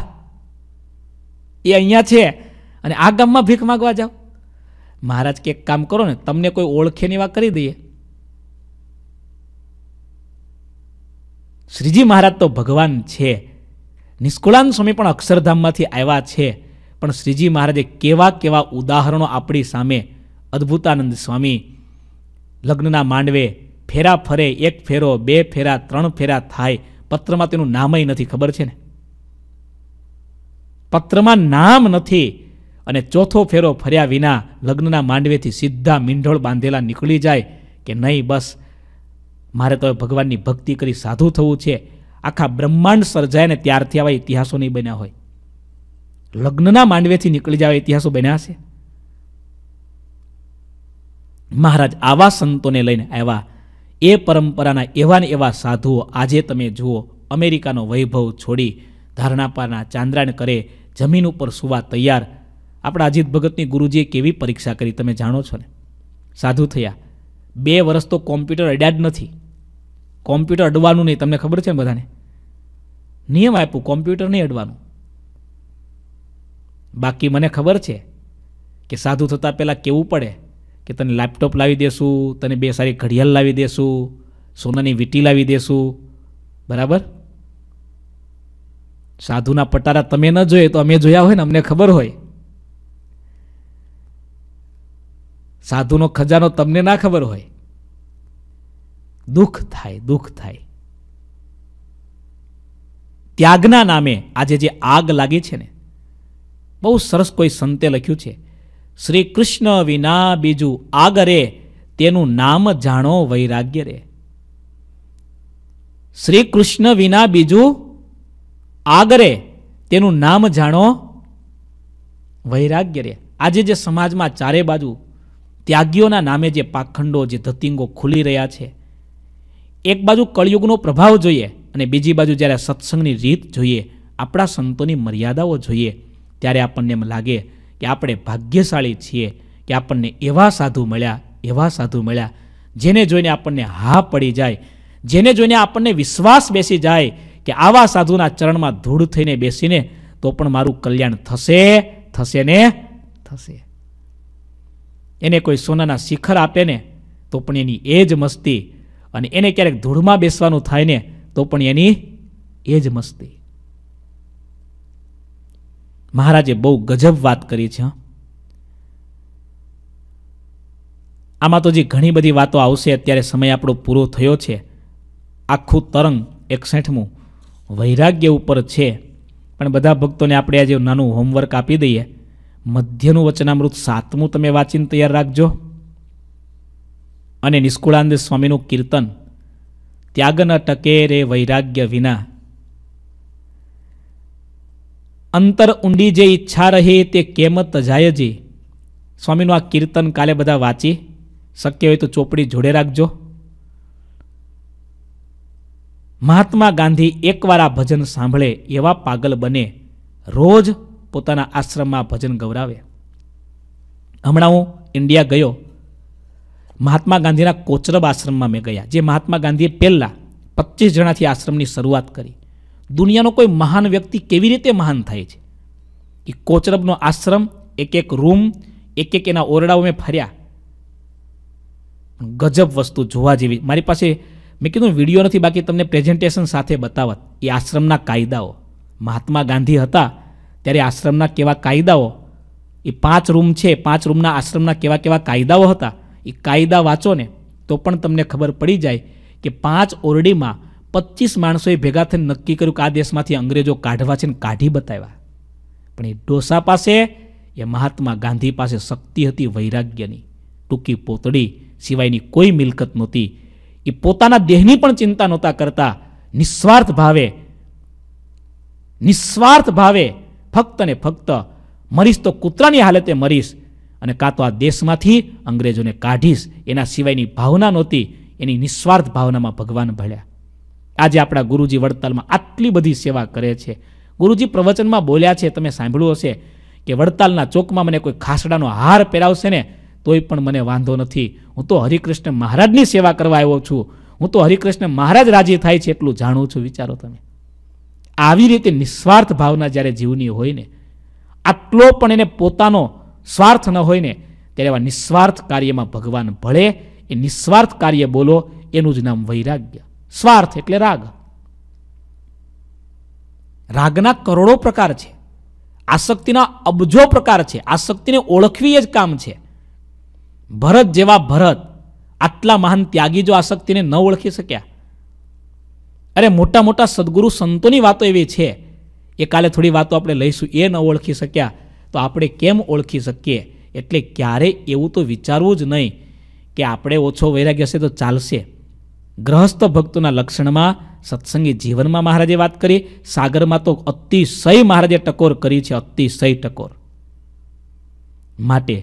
એ અહીંયા છે અને આ ગામમાં ભીખ માગવા જાઓ મહારાજ કે એક કામ કરો ને તમને કોઈ ઓળખેની વાત કરી દઈએ શ્રીજી મહારાજ તો ભગવાન છે નિષ્કુળાન સ્વામી પણ અક્ષરધામમાંથી આવ્યા છે પણ શ્રીજી મહારાજે કેવા કેવા ઉદાહરણો આપણી સામે અદ્ભુતાનંદ સ્વામી લગ્નના માંડવે ફેરા ફરે એક ફેરો બે ફેરા ત્રણ ફેરા થાય પત્રમાં તેનું નામય નથી ખબર છે ને પત્રમાં નામ નથી અને ચોથો ફેરો ફર્યા વિના લગ્નના માંડવેથી સીધા મીંઢોળ બાંધેલા નીકળી જાય કે નહીં બસ મારે તો ભગવાનની ભક્તિ કરી સાધુ થવું છે આખા બ્રહ્માંડ સર્જાય ને ત્યારથી આવા ઇતિહાસો નહીં બન્યા હોય લગ્નના માંડવેથી નીકળી જાય ઇતિહાસો બન્યા છે મહારાજ આવા સંતોને લઈને આવ્યા એ પરંપરાના એવા ને એવા સાધુઓ આજે તમે જુઓ અમેરિકાનો વૈભવ છોડી ધારણાપાના ચાંદ્રાણ કરે જમીન ઉપર સુવા તૈયાર આપણા અજીત ભગતની ગુરુજીએ કેવી પરીક્ષા કરી તમે જાણો છો ને સાધુ થયા બે વર્ષ તો કોમ્પ્યુટર અડ્યા જ નથી કોમ્પ્યુટર અડવાનું નહીં તમને ખબર છે ને બધાને નિયમ આપ્યું કોમ્પ્યુટર નહીં અડવાનું બાકી મને ખબર છે કે સાધુ થતાં પહેલાં કેવું પડે કે તને લેપટોપ લાવી દેશું તને બે સારી ઘડિયાળ લાવી દેશું સોનાની વીટી લાવી દેશું બરાબર સાધુના પટારા તમે ન જોઈએ તો અમે જોયા હોય ને અમને ખબર હોય સાધુનો ખજાનો તમને ના ખબર હોય દુઃખ થાય દુઃખ થાય ત્યાગના નામે આજે જે આગ લાગી છે ને બહુ સરસ કોઈ સંતે લખ્યું છે શ્રી કૃષ્ણ વિના બીજું આગ રે તેનું નામ જાણો વૈરાગ્ય રે શ્રી કૃષ્ણ વિના બીજું આગરે તેનું નામ જાણો વૈરાગ્ય રે આજે જે સમાજમાં ચારે બાજુ ત્યાગીઓના નામે જે પાખંડો જે ધતિંગો ખુલી રહ્યા છે એક બાજુ કળયુગનો પ્રભાવ જોઈએ અને બીજી બાજુ જ્યારે સત્સંગની રીત જોઈએ આપણા સંતોની મર્યાદાઓ જોઈએ ત્યારે આપણને એમ લાગે કે આપણે ભાગ્યશાળી છીએ કે આપણને એવા સાધુ મળ્યા એવા સાધુ મળ્યા જેને જોઈને આપણને હા પડી જાય જેને જોઈને આપણને વિશ્વાસ બેસી જાય કે આવા સાધુના ચરણમાં ધૂળ થઈને બેસીને તો પણ મારું કલ્યાણ થશે થશે ને થશે એને કોઈ સોનાના શિખર આપે ને તો પણ એની એ જ મસ્તી અને એને ક્યારેક ધૂળમાં બેસવાનું થાય ને તો પણ એની એ જ મસ્તી મહારાજે બહુ ગજબ વાત કરી છે આમાં તો જે ઘણી બધી વાતો આવશે અત્યારે સમય આપણો પૂરો થયો છે આખું તરંગ એકસઠમું વૈરાગ્ય ઉપર છે પણ બધા ભક્તોને આપણે આજે નાનું હોમવર્ક આપી દઈએ મધ્યનું વચનામૃત સાતમું તમે વાંચીને તૈયાર રાખજો અને નિષ્કુળાનંદ સ્વામીનું કીર્તન ત્યાગન ન ટકે રે વૈરાગ્ય વિના અંતર ઊંડી જે ઈચ્છા રહે તે કેમ તજાયજી સ્વામીનું આ કીર્તન કાલે બધા વાંચી શક્ય હોય તો ચોપડી જોડે રાખજો મહાત્મા ગાંધી એકવાર આ ભજન સાંભળે એવા પાગલ બને રોજ પોતાના આશ્રમમાં ભજન ગવરાવે હમણાં હું ઇન્ડિયા ગયો મહાત્મા ગાંધીના કોચરબ આશ્રમમાં મેં ગયા જે મહાત્મા ગાંધીએ પહેલાં પચીસ જણાથી આશ્રમની શરૂઆત કરી દુનિયાનો કોઈ મહાન વ્યક્તિ કેવી રીતે મહાન થાય છે એ કોચરબનો આશ્રમ એક એક રૂમ એક એક એના ઓરડાઓ મેં ફર્યા ગજબ વસ્તુ જોવા જેવી મારી પાસે મેં કીધું વિડીયો નથી બાકી તમને પ્રેઝન્ટેશન સાથે બતાવત એ આશ્રમના કાયદાઓ મહાત્મા ગાંધી હતા ત્યારે આશ્રમના કેવા કાયદાઓ એ પાંચ રૂમ છે પાંચ રૂમના આશ્રમના કેવા કેવા કાયદાઓ હતા એ કાયદા વાંચો ને તો પણ તમને ખબર પડી જાય કે પાંચ ઓરડીમાં પચીસ માણસોએ ભેગા થઈને નક્કી કર્યું કે આ દેશમાંથી અંગ્રેજો કાઢવા છે ને કાઢી બતાવ્યા પણ એ ડોસા પાસે એ મહાત્મા ગાંધી પાસે શક્તિ હતી વૈરાગ્યની ટૂંકી પોતડી સિવાયની કોઈ મિલકત નહોતી એ પોતાના દેહની પણ ચિંતા નહોતા કરતા નિસ્વાર્થ ભાવે નિસ્વાર્થ ભાવે ફક્ત ને ફક્ત મરીશ તો કૂતરાની હાલતે મરીશ અને કાં તો આ દેશમાંથી અંગ્રેજોને કાઢીશ એના સિવાયની ભાવના નહોતી એની નિસ્વાર્થ ભાવનામાં ભગવાન ભળ્યા આજે આપણા ગુરુજી વડતાલમાં આટલી બધી સેવા કરે છે ગુરુજી પ્રવચનમાં બોલ્યા છે તમે સાંભળ્યું હશે કે વડતાલના ચોકમાં મને કોઈ ખાસડાનો હાર પહેરાવશે ને તોય પણ મને વાંધો નથી હું તો હરિકૃષ્ણ મહારાજની સેવા કરવા આવ્યો છું હું તો હરિકૃષ્ણ મહારાજ રાજી થાય છે એટલું જાણું છું વિચારો તમે આવી રીતે નિસ્વાર્થ ભાવના જ્યારે જીવની હોય ને આટલો પણ એને પોતાનો સ્વાર્થ ન હોય ને ત્યારે એવા નિસ્વાર્થ કાર્યમાં ભગવાન ભળે એ નિસ્વાર્થ કાર્ય બોલો એનું જ નામ વૈરાગ્ય સ્વાર્થ એટલે રાગ રાગના કરોડો પ્રકાર છે આસક્તિના અબજો પ્રકાર છે આસક્તિને ઓળખવી એ જ કામ છે ભરત જેવા ભરત આટલા મહાન ત્યાગી જો આ શક્તિને ન ઓળખી શક્યા અરે મોટા મોટા સદગુરુ સંતોની વાતો એવી છે એ કાલે થોડી વાતો આપણે લઈશું એ ન ઓળખી શક્યા તો આપણે કેમ ઓળખી શકીએ એટલે ક્યારે એવું તો વિચારવું જ નહીં કે આપણે ઓછો વૈરાગ્ય હશે તો ચાલશે ગ્રહસ્થ ભક્તોના લક્ષણમાં સત્સંગી જીવનમાં મહારાજે વાત કરી સાગરમાં તો અતિશય મહારાજે ટકોર કરી છે અતિશય ટકોર માટે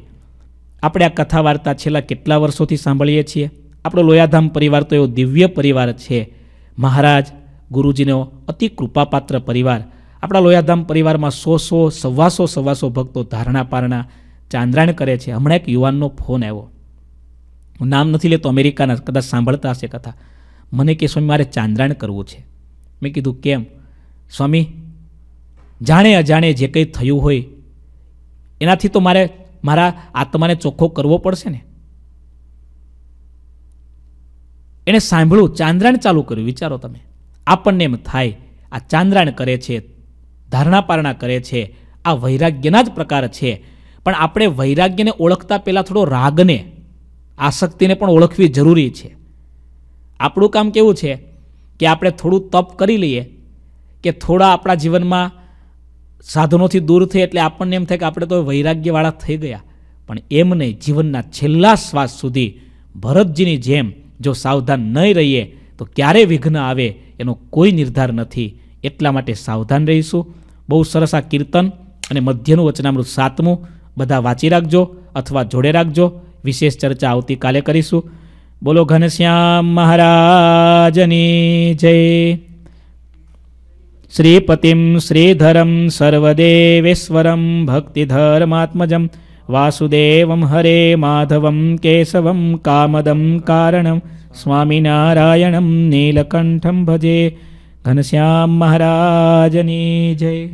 આપણે આ કથા વાર્તા છેલ્લા કેટલા વર્ષોથી સાંભળીએ છીએ આપણો લોયાધામ પરિવાર તો એવો દિવ્ય પરિવાર છે મહારાજ ગુરુજીનો અતિ કૃપાપાત્ર પરિવાર આપણા લોયાધામ પરિવારમાં સો સો સવાસો સવાસો ભક્તો ધારણા પારણા ચાંદ્રાણ કરે છે હમણાં એક યુવાનનો ફોન આવ્યો હું નામ નથી લેતો અમેરિકાના કદાચ સાંભળતા હશે કથા મને કે સ્વામી મારે ચાંદ્રાણ કરવું છે મેં કીધું કેમ સ્વામી જાણે અજાણે જે કંઈ થયું હોય એનાથી તો મારે મારા આત્માને ચોખ્ખો કરવો પડશે ને એણે સાંભળ્યું ચાંદ્રાયણ ચાલુ કર્યું વિચારો તમે આપણને એમ થાય આ ચાંદ્રાયણ કરે છે ધારણાપારણા કરે છે આ વૈરાગ્યના જ પ્રકાર છે પણ આપણે વૈરાગ્યને ઓળખતા પહેલાં થોડો રાગને આસક્તિને પણ ઓળખવી જરૂરી છે આપણું કામ કેવું છે કે આપણે થોડું તપ કરી લઈએ કે થોડા આપણા જીવનમાં સાધનોથી દૂર થઈ એટલે આપણને એમ થાય કે આપણે તો વૈરાગ્યવાળા થઈ ગયા પણ એમ નહીં જીવનના છેલ્લા શ્વાસ સુધી ભરતજીની જેમ જો સાવધાન નહીં રહીએ તો ક્યારે વિઘ્ન આવે એનો કોઈ નિર્ધાર નથી એટલા માટે સાવધાન રહીશું બહુ સરસ આ કીર્તન અને મધ્યનું વચનામૃત સાતમું બધા વાંચી રાખજો અથવા જોડે રાખજો વિશેષ ચર્ચા આવતીકાલે કરીશું બોલો ઘનશ્યામ મહારાજની જય श्रीपतिं श्रीधरं सर्वदेवेश्वरं भक्तिधरमात्मजं वासुदेवं हरे माधवं केशवं कामदं कारणं स्वामिनारायणं नीलकण्ठं भजे घनश्यां महाराजनी जय